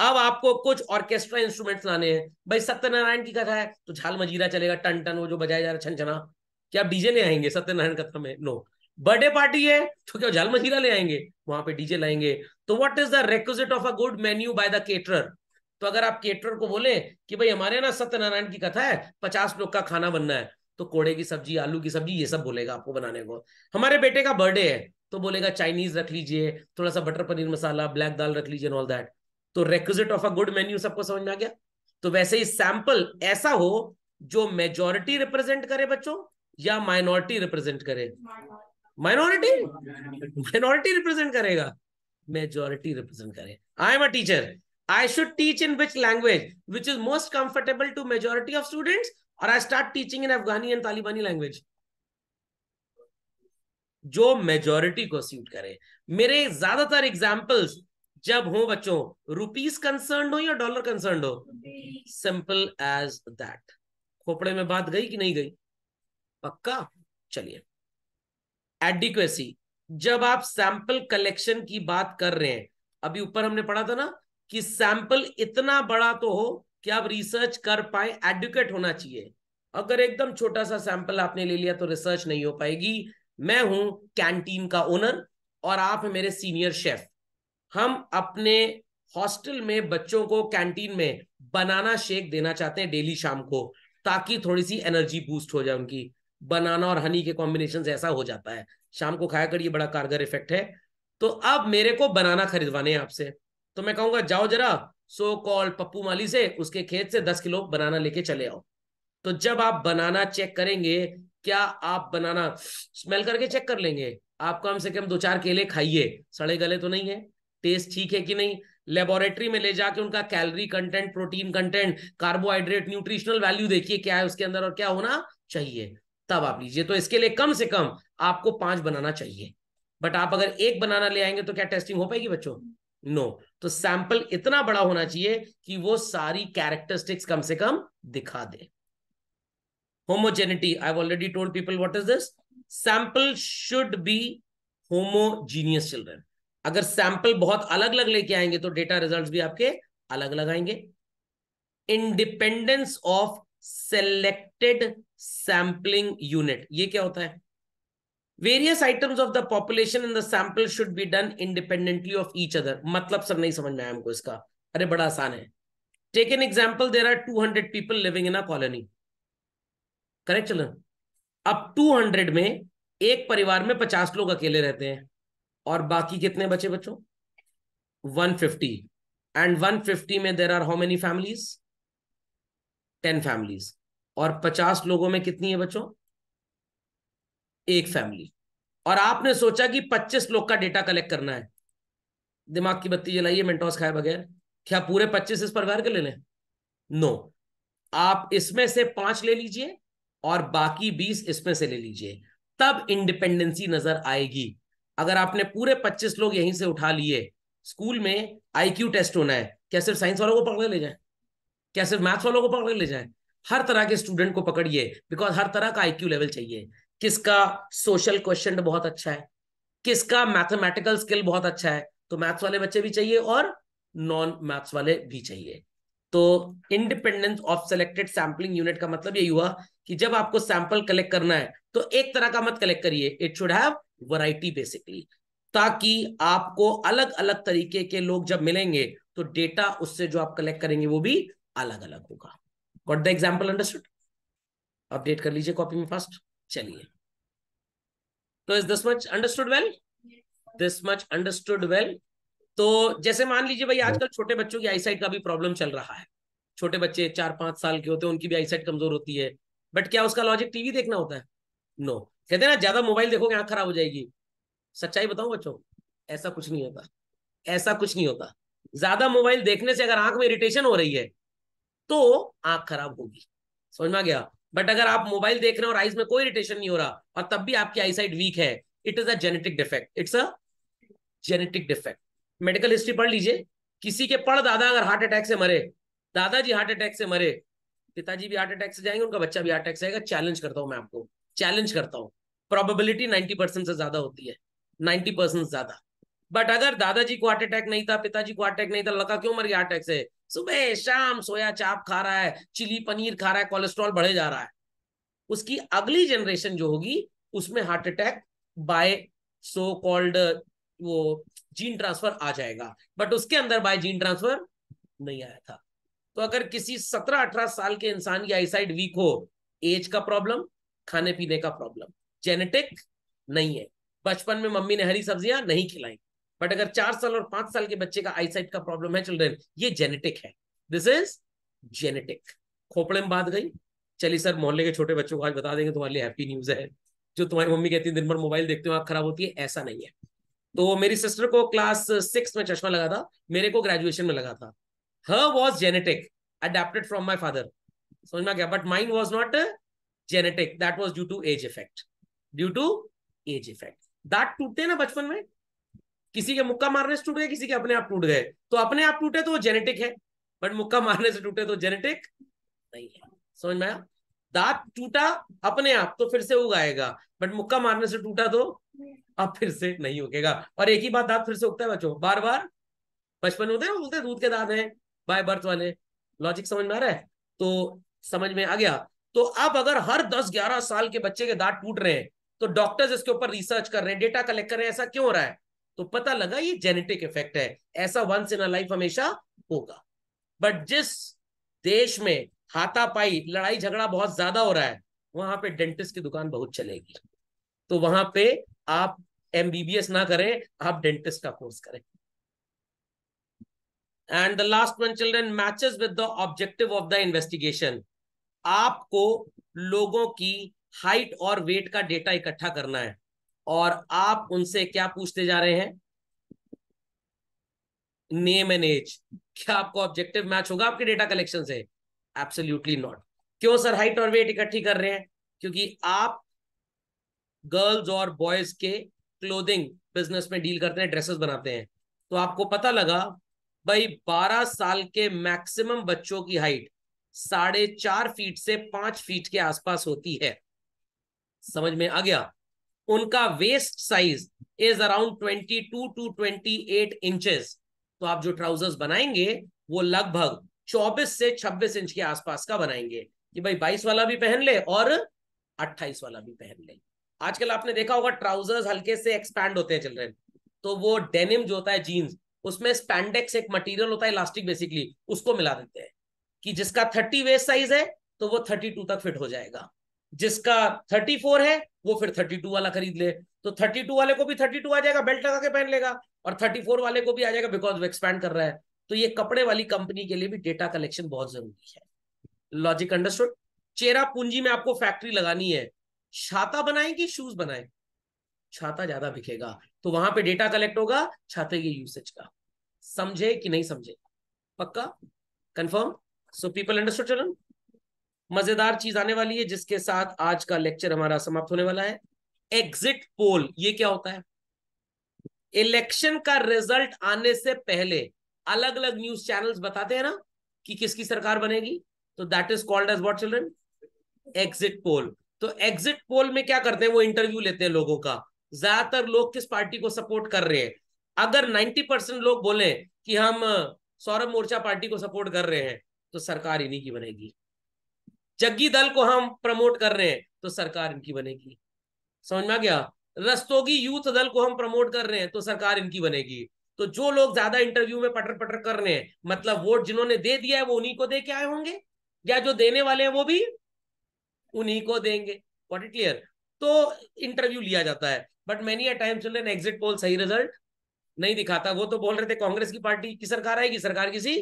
अब आपको कुछ ऑर्केस्ट्रा इंस्ट्रूमेंट्स लाने हैं भाई सत्यनारायण की कथा है तो झाल मजीरा चलेगा टन टन वो जो बजाया जा रहा है छनछना क्या डीजे ले आएंगे सत्यनारायण कथा में नो बर्थडे पार्टी है तो क्या झाल मजीरा ले आएंगे वहां पे डीजे लाएंगे तो what is the requisite of a good menu by the caterer तो अगर आप केटर को बोले कि भाई हमारे ना सत्यनारायण की कथा है पचास लोग का खाना बनना है तो कोड़े की सब्जी आलू की सब्जी ये सब बोलेगा आपको बनाने को हमारे बेटे का बर्थडे है तो बोलेगा चाइनीज रख लीजिए थोड़ा सा बटर पनीर मसाला ब्लैक दाल रख लीजिए ऑल दैट तो requisite of a good menu सबको समझ में आ गया तो वैसे ही सैंपल ऐसा हो जो मेजोरिटी रिप्रेजेंट करे बच्चों या माइनॉरिटी रिप्रेजेंट करे माइनॉरिटी माइनॉरिटी रिप्रेजेंट करेगा मेजोरिटी रिप्रेजेंट करे I am a teacher I should teach in which language which is most comfortable to majority of student और I start teaching in Afghani and Talibani language जो मेजोरिटी को suit करे मेरे ज्यादातर examples जब हो बच्चों रुपीज कंसर्न हो या डॉलर कंसर्न हो सिंपल एज दैट खोपड़े में बात गई कि नहीं गई पक्का चलिए एडिक्वेसी जब आप सैंपल कलेक्शन की बात कर रहे हैं अभी ऊपर हमने पढ़ा था ना कि सैंपल इतना बड़ा तो हो कि आप रिसर्च कर पाए एडुकेट होना चाहिए अगर एकदम छोटा सा सैंपल आपने ले लिया तो रिसर्च नहीं हो पाएगी मैं हूं कैंटीन का ओनर और आप मेरे सीनियर शेफ हम अपने हॉस्टल में बच्चों को कैंटीन में बनाना शेक देना चाहते हैं डेली शाम को ताकि थोड़ी सी एनर्जी बूस्ट हो जाए उनकी बनाना और हनी के कॉम्बिनेशन ऐसा हो जाता है शाम को खाया कर ये बड़ा कारगर इफेक्ट है तो अब मेरे को बनाना खरीदवाने हैं आपसे तो मैं कहूंगा जाओ जरा सो कॉल पप्पू माली से उसके खेत से दस किलो बनाना लेके चले आओ तो जब आप बनाना चेक करेंगे क्या आप बनाना स्मेल करके चेक कर लेंगे आप कम से कम दो चार केले खाइए सड़े गले तो नहीं है टेस्ट ठीक है कि नहीं लेबोरेटरी में ले जाके उनका calorie content protein content carbohydrate nutritional value देखिए क्या है उसके अंदर और क्या होना चाहिए तब आप लीजिए तो इसके लिए कम से कम आपको पांच बनाना चाहिए बट आप अगर एक बनाना ले आएंगे तो क्या टेस्टिंग हो पाएगी बच्चों नो no. तो सैंपल इतना बड़ा होना चाहिए कि वो सारी कैरेक्टरिस्टिक्स कम से कम दिखा दे homogeneity I already told people what is this sample should be homogeneous children अगर सैंपल बहुत अलग अलग लेके आएंगे तो डेटा रिजल्ट भी आपके अलग अलग आएंगे independence of selected sampling unit ये क्या होता है various items of the population in the sample should be done independently of each other मतलब सर नहीं समझ में आया हमको इसका अरे बड़ा आसान है take an example there are two hundred people living in a colony correct चलो अब टू हंड्रेड में एक परिवार में पचास लोग अकेले रहते हैं और बाकी कितने बचे बच्चों one fifty and one fifty में there are how many families ten families और पचास लोगों में कितनी है बच्चों एक फैमिली और आपने सोचा कि पच्चीस लोग का डेटा कलेक्ट करना है दिमाग की बत्ती जलाइए मिनटॉस खाए बगैर क्या पूरे पच्चीस इस परिवार के ले लें नो आप इसमें से पांच ले लीजिए और बाकी बीस इसमें से ले लीजिए तब इंडिपेंडेंसी नजर आएगी अगर आपने पूरे 25 लोग यहीं से उठा लिए स्कूल में आईक्यू टेस्ट होना है क्या सिर्फ साइंस वालों को पकड़ ले जाए क्या सिर्फ मैथ्स वालों को पकड़ ले जाए हर तरह के स्टूडेंट को पकड़िए बिकॉज हर तरह का आईक्यू लेवल चाहिए किसका सोशल क्वेश्चन बहुत अच्छा है किसका मैथमेटिकल स्किल बहुत अच्छा है तो मैथ्स वाले बच्चे भी चाहिए और नॉन मैथ्स वाले भी चाहिए तो independence of selected sampling unit का मतलब यही हुआ कि जब आपको सैंपल कलेक्ट करना है तो एक तरह का मत कलेक्ट करिए it should have variety basically ताकि आपको अलग अलग तरीके के लोग जब मिलेंगे तो डेटा उससे जो आप कलेक्ट करेंगे वो भी अलग अलग होगा got the example understood update कर लीजिए कॉपी में फर्स्ट चलिए तो is this much understood well this much understood well तो जैसे मान लीजिए भाई आजकल छोटे बच्चों की आईसाइट का भी प्रॉब्लम चल रहा है छोटे बच्चे चार पांच साल के होते हैं उनकी भी आईसाइट कमजोर होती है बट क्या उसका लॉजिक टीवी देखना होता है नो कहते ना ज्यादा मोबाइल देखोगे आंख खराब हो जाएगी सच्चाई बताऊं बच्चों ऐसा कुछ नहीं होता ऐसा कुछ नहीं होता ज्यादा मोबाइल देखने से अगर आंख में इरिटेशन हो रही है तो आंख खराब होगी समझ में आ गया बट अगर आप मोबाइल देख रहे हो और आईज में कोई इरिटेशन नहीं हो रहा और तब भी आपकी आईसाइट वीक है it is a genetic defect it's a genetic defect medical history पढ़ लीजिए किसी के पढ़ दादा अगर हार्ट अटैक से मरे दादाजी हार्ट अटैक से मरे पिताजी भी हार्ट अटैक से जाएंगे उनका बच्चा भी हार्ट अटैक से आएगा चैलेंज करता हूं मैं आपको चैलेंज करता हूँ प्रोबेबिलिटी नाइन्टी परसेंट से ज्यादा होती है नाइन्टी परसेंट ज्यादा बट अगर दादाजी को हार्ट अटैक नहीं था पिताजी को हार्ट अटैक नहीं था लड़का क्यों मर गया हार्ट अटैक से सुबह शाम सोया चाप खा रहा है चिली पनीर खा रहा है कोलेस्ट्रॉल बढ़े जा रहा है उसकी अगली जनरेशन जो होगी उसमें heart attack by so called वो जीन ट्रांसफर आ जाएगा बट उसके अंदर बाय जीन ट्रांसफर नहीं आया था तो अगर किसी सत्रह अठारह साल के इंसान की आईसाइड वीक हो एज का प्रॉब्लम खाने पीने का प्रॉब्लम जेनेटिक नहीं है बचपन में मम्मी ने हरी सब्जियां नहीं खिलाई बट अगर चार साल और पांच साल के बच्चे का आईसाइट का प्रॉब्लम है चिल्ड्रेन ये जेनेटिक है दिस इज जेनेटिक खोपड़े में बात गई चलिए सर मोहल्ले के छोटे बच्चों को आज बता देंगे तुम्हारे लिए हैप्पी न्यूज है जो तुम्हारी मम्मी कहती है दिन भर मोबाइल देखते हो आप खराब होती है ऐसा नहीं है तो मेरी सिस्टर को क्लास सिक्स में चश्मा लगा था मेरे को ग्रेजुएशन में लगा था her was genetic adapted from my father समझ में गया but mind was not genetic that was due to age effect due to age effect दांत टूटते ना बचपन में किसी के मुक्का मारने से टूट गए किसी के अपने आप टूट गए तो अपने आप टूटे तो वो जेनेटिक है बट मुक्का मारने से टूटे तो जेनेटिक नहीं है समझ में आया दांत टूटा अपने आप तो फिर से उगाएगा बट मुक्का मारने से टूटा तो अब फिर से नहीं उगेगा और एक ही बात दांत फिर से उगता है बच्चों बार बार बचपन होते हैं बोलते दूध के दांत हैं बाय बर्थ वाले लॉजिक समझ में आ रहा है तो समझ में आ गया तो अब अगर हर 10-11 साल के बच्चे के दांत टूट रहे हैं तो डॉक्टर्स इसके ऊपर रिसर्च कर रहे हैं डेटा कलेक्ट कर रहे हैं ऐसा क्यों हो रहा है तो पता लगा ये जेनेटिक इफेक्ट है ऐसा वंस इन अ लाइफ हमेशा होगा बट जिस देश में हाथापाई लड़ाई झगड़ा बहुत ज्यादा हो रहा है वहां पे डेंटिस्ट की दुकान बहुत चलेगी तो वहां पे आप एमबीबीएस ना करें आप डेंटिस्ट का कोर्स करें and the last one children matches with the objective of the investigation आपको लोगों की हाइट और वेट का डेटा इकट्ठा करना है और आप उनसे क्या पूछते जा रहे हैं नेम एंड एज क्या आपको ऑब्जेक्टिव मैच होगा आपके डेटा कलेक्शन से एब्सोल्यूटली नॉट क्यों सर हाइट और वेट इकट्ठी कर रहे हैं क्योंकि आप गर्ल्स और बॉयज के क्लोथिंग बिजनेस में डील करते हैं ड्रेसेस बनाते हैं तो आपको पता लगा भाई 12 साल के मैक्सिमम बच्चों की हाइट साढ़े चार फीट से पांच फीट के आसपास होती है समझ में आ गया उनका waist size is around twenty two to twenty eight inches तो आप जो ट्राउजर्स बनाएंगे वो लगभग चौबीस से छब्बीस इंच के आसपास का बनाएंगे कि भाई बाईस वाला भी पहन ले और अट्ठाईस वाला भी पहन ले आजकल आपने देखा होगा ट्राउजर्स हल्के से एक्सपैंड होते हैं चिल्ड्रेन तो वो डेनिम जो होता है जीन्स उसमें स्पैंडेक्स एक मटेरियल होता है इलास्टिक बेसिकली उसको मिला देते हैं कि जिसका थर्टी वेस्ट साइज है तो वो थर्टी टू तक फिट हो जाएगा जिसका थर्टी फोर है वो फिर थर्टी टू वाला खरीद ले तो थर्टी टू वाले को भी थर्टी टू आ जाएगा बेल्ट लगा के पहन लेगा और थर्टी फोर वाले को भी आ जाएगा बिकॉज वो एक्सपैंड कर रहा है तो ये कपड़े वाली कंपनी के लिए भी डेटा कलेक्शन बहुत जरूरी है लॉजिक अंडरस्टूड चेरा पूंजी में आपको फैक्ट्री लगानी है छाता बनाए कि शूज बनाए छाता ज्यादा बिकेगा तो वहां पे डेटा कलेक्ट होगा छाते के यूसेज का समझे कि नहीं समझे पक्का कंफर्म सो पीपल अंडरस्टूड चलन मजेदार चीज आने वाली है जिसके साथ आज का लेक्चर हमारा समाप्त होने वाला है एग्जिट पोल ये क्या होता है इलेक्शन का रिजल्ट आने से पहले अलग अलग न्यूज चैनल्स बताते हैं ना कि किसकी सरकार बनेगी तो that is called as what children exit poll तो एग्जिट पोल में क्या करते हैं वो इंटरव्यू लेते हैं लोगों का ज्यादातर लोग किस पार्टी को सपोर्ट कर रहे हैं अगर 90 लोग बोले कि हम सौरभ मोर्चा पार्टी को सपोर्ट कर रहे हैं तो सरकार इन्हीं की बनेगी जग्गी दल को हम प्रमोट कर रहे हैं तो सरकार इनकी बनेगी समझ में आ गया रस्तोगी यूथ दल को हम प्रमोट कर रहे हैं तो सरकार इनकी बनेगी तो जो लोग ज्यादा इंटरव्यू में पटर पटर कर रहे हैं मतलब वोट जिन्होंने दे दिया है वो उन्हीं को दे के आए होंगे या जो देने वाले हैं वो भी उन्हीं को देंगे वॉट इट क्लियर तो इंटरव्यू लिया जाता है but many a time children exit poll सही रिजल्ट नहीं दिखाता वो तो बोल रहे थे कांग्रेस की पार्टी की सरकार आएगी सरकार किसी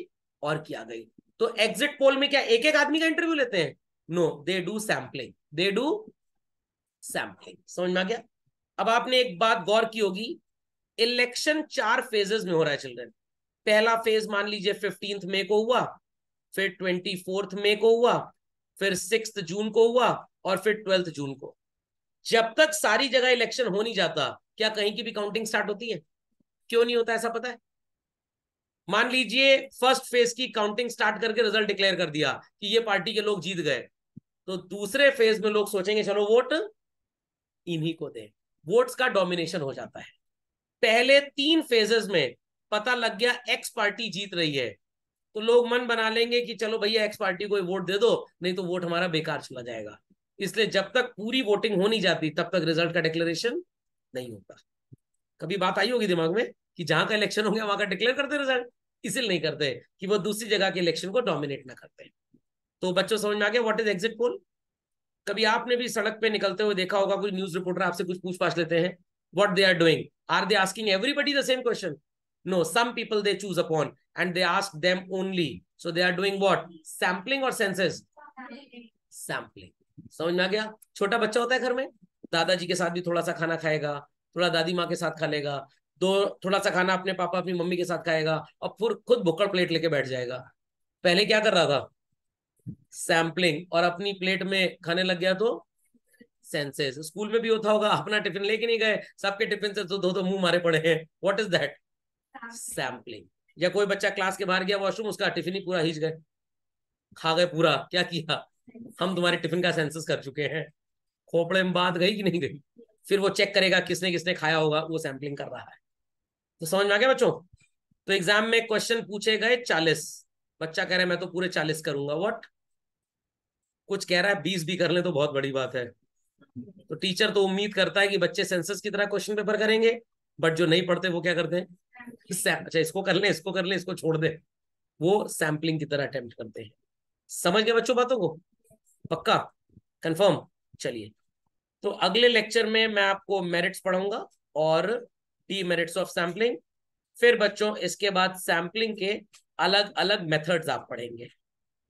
और की आ गई तो एग्जिट पोल में क्या एक एक आदमी का इंटरव्यू लेते हैं no they do sampling they do sampling समझ में आ गया अब आपने एक बात गौर की होगी इलेक्शन चार फेजेस में हो रहा है चिल्ड्रन पहला फेज मान लीजिए फिफ्टींथ मे को हुआ फिर ट्वेंटी फोर्थ मे को हुआ फिर सिक्स जून को हुआ और फिर ट्वेल्थ जून को जब तक सारी जगह इलेक्शन हो नहीं जाता क्या कहीं की भी काउंटिंग स्टार्ट होती है क्यों नहीं होता ऐसा पता है मान लीजिए फर्स्ट फेज की काउंटिंग स्टार्ट करके रिजल्ट डिक्लेयर कर दिया कि ये पार्टी के लोग जीत गए तो दूसरे फेज में लोग सोचेंगे चलो वोट इन्हीं को दें वोट्स का डोमिनेशन हो जाता है पहले तीन फेजेस में पता लग गया एक्स पार्टी जीत रही है तो लोग मन बना लेंगे कि चलो भैया एक्स पार्टी को वोट दे दो नहीं तो वोट हमारा बेकार चला जाएगा इसलिए जब तक पूरी वोटिंग हो नहीं जाती तब तक रिजल्ट का डिक्लेरेशन नहीं होता कभी बात आई होगी दिमाग में कि जहां का इलेक्शन हो गया वहां का डिक्लेयर करते रिजल्ट इसलिए नहीं करते कि वो दूसरी जगह के इलेक्शन को डोमिनेट ना करते तो बच्चों समझ में आ गया व्हाट इज एग्जिट पोल कभी आपने भी सड़क पे निकलते हुए देखा होगा कोई न्यूज रिपोर्टर आपसे कुछ पूछ पाछ लेते हैं what they are doing are they asking everybody the same question no some people they choose upon and they ask them only so they are doing what sampling और सेंसेस सैंपलिंग समझ में आ गया छोटा बच्चा होता है घर में दादाजी के साथ भी थोड़ा सा खाना खाएगा थोड़ा दादी माँ के साथ खा लेगा दो थोड़ा सा खाना अपने पापा अपनी मम्मी के साथ खाएगा और फिर खुद भुक्कड़ प्लेट लेके बैठ जाएगा पहले क्या कर रहा था सैम्पलिंग और अपनी प्लेट में खाने लग गया तो सेंसेस स्कूल में भी होता होगा अपना टिफिन लेके नहीं गए सबके टिफिन से तो दो दो मुंह मारे पड़े हैं व्हाट इज दैट सैम्पलिंग या कोई बच्चा क्लास के बाहर गया वॉशरूम उसका टिफिन ही पूरा हिच गए खा गए पूरा क्या किया हम तुम्हारे टिफिन का सेंसेस कर चुके हैं खोपड़े में बात गई कि नहीं गई फिर वो चेक करेगा किसने किसने खाया होगा वो सैम्पलिंग कर रहा है तो समझ में आ गया बच्चों तो एग्जाम में क्वेश्चन पूछे गए चालीस बच्चा कह रहा है मैं तो पूरे चालीस करूंगा वट कुछ कह रहा है बीस भी कर ले तो बहुत बड़ी बात है तो टीचर तो उम्मीद करता है कि बच्चे सेंसस की तरह क्वेश्चन पेपर करेंगे बट जो नहीं पढ़ते वो क्या करते हैं अच्छा इसको कर ले इसको कर ले इसको छोड़ दे वो सैम्पलिंग की तरह अटेम्प्ट करते हैं समझ गए बच्चों बातों को पक्का कंफर्म चलिए तो अगले लेक्चर में मैं आपको मेरिट्स पढ़ाऊंगा और टी ऑफ सैम्पलिंग फिर बच्चों इसके बाद सैम्पलिंग के अलग अलग मेथड्स आप पढ़ेंगे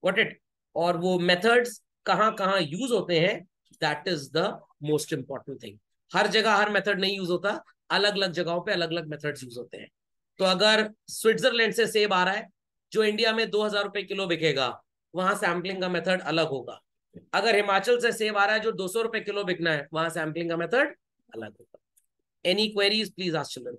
वॉट इट और वो मेथड्स कहाँ कहाँ यूज होते हैं that is the most important thing हर जगह हर मेथड नहीं यूज होता अलग अलग जगहों पे अलग अलग मेथड्स यूज होते हैं तो अगर स्विट्जरलैंड से सेब आ रहा है जो इंडिया में दो हजार रुपए किलो बिकेगा वहां सैम्पलिंग का मेथड अलग होगा अगर हिमाचल से सेब आ रहा है जो दो सौ रुपए किलो बिकना है वहां सैम्पलिंग का मेथड अलग होगा Any queries, please ask children.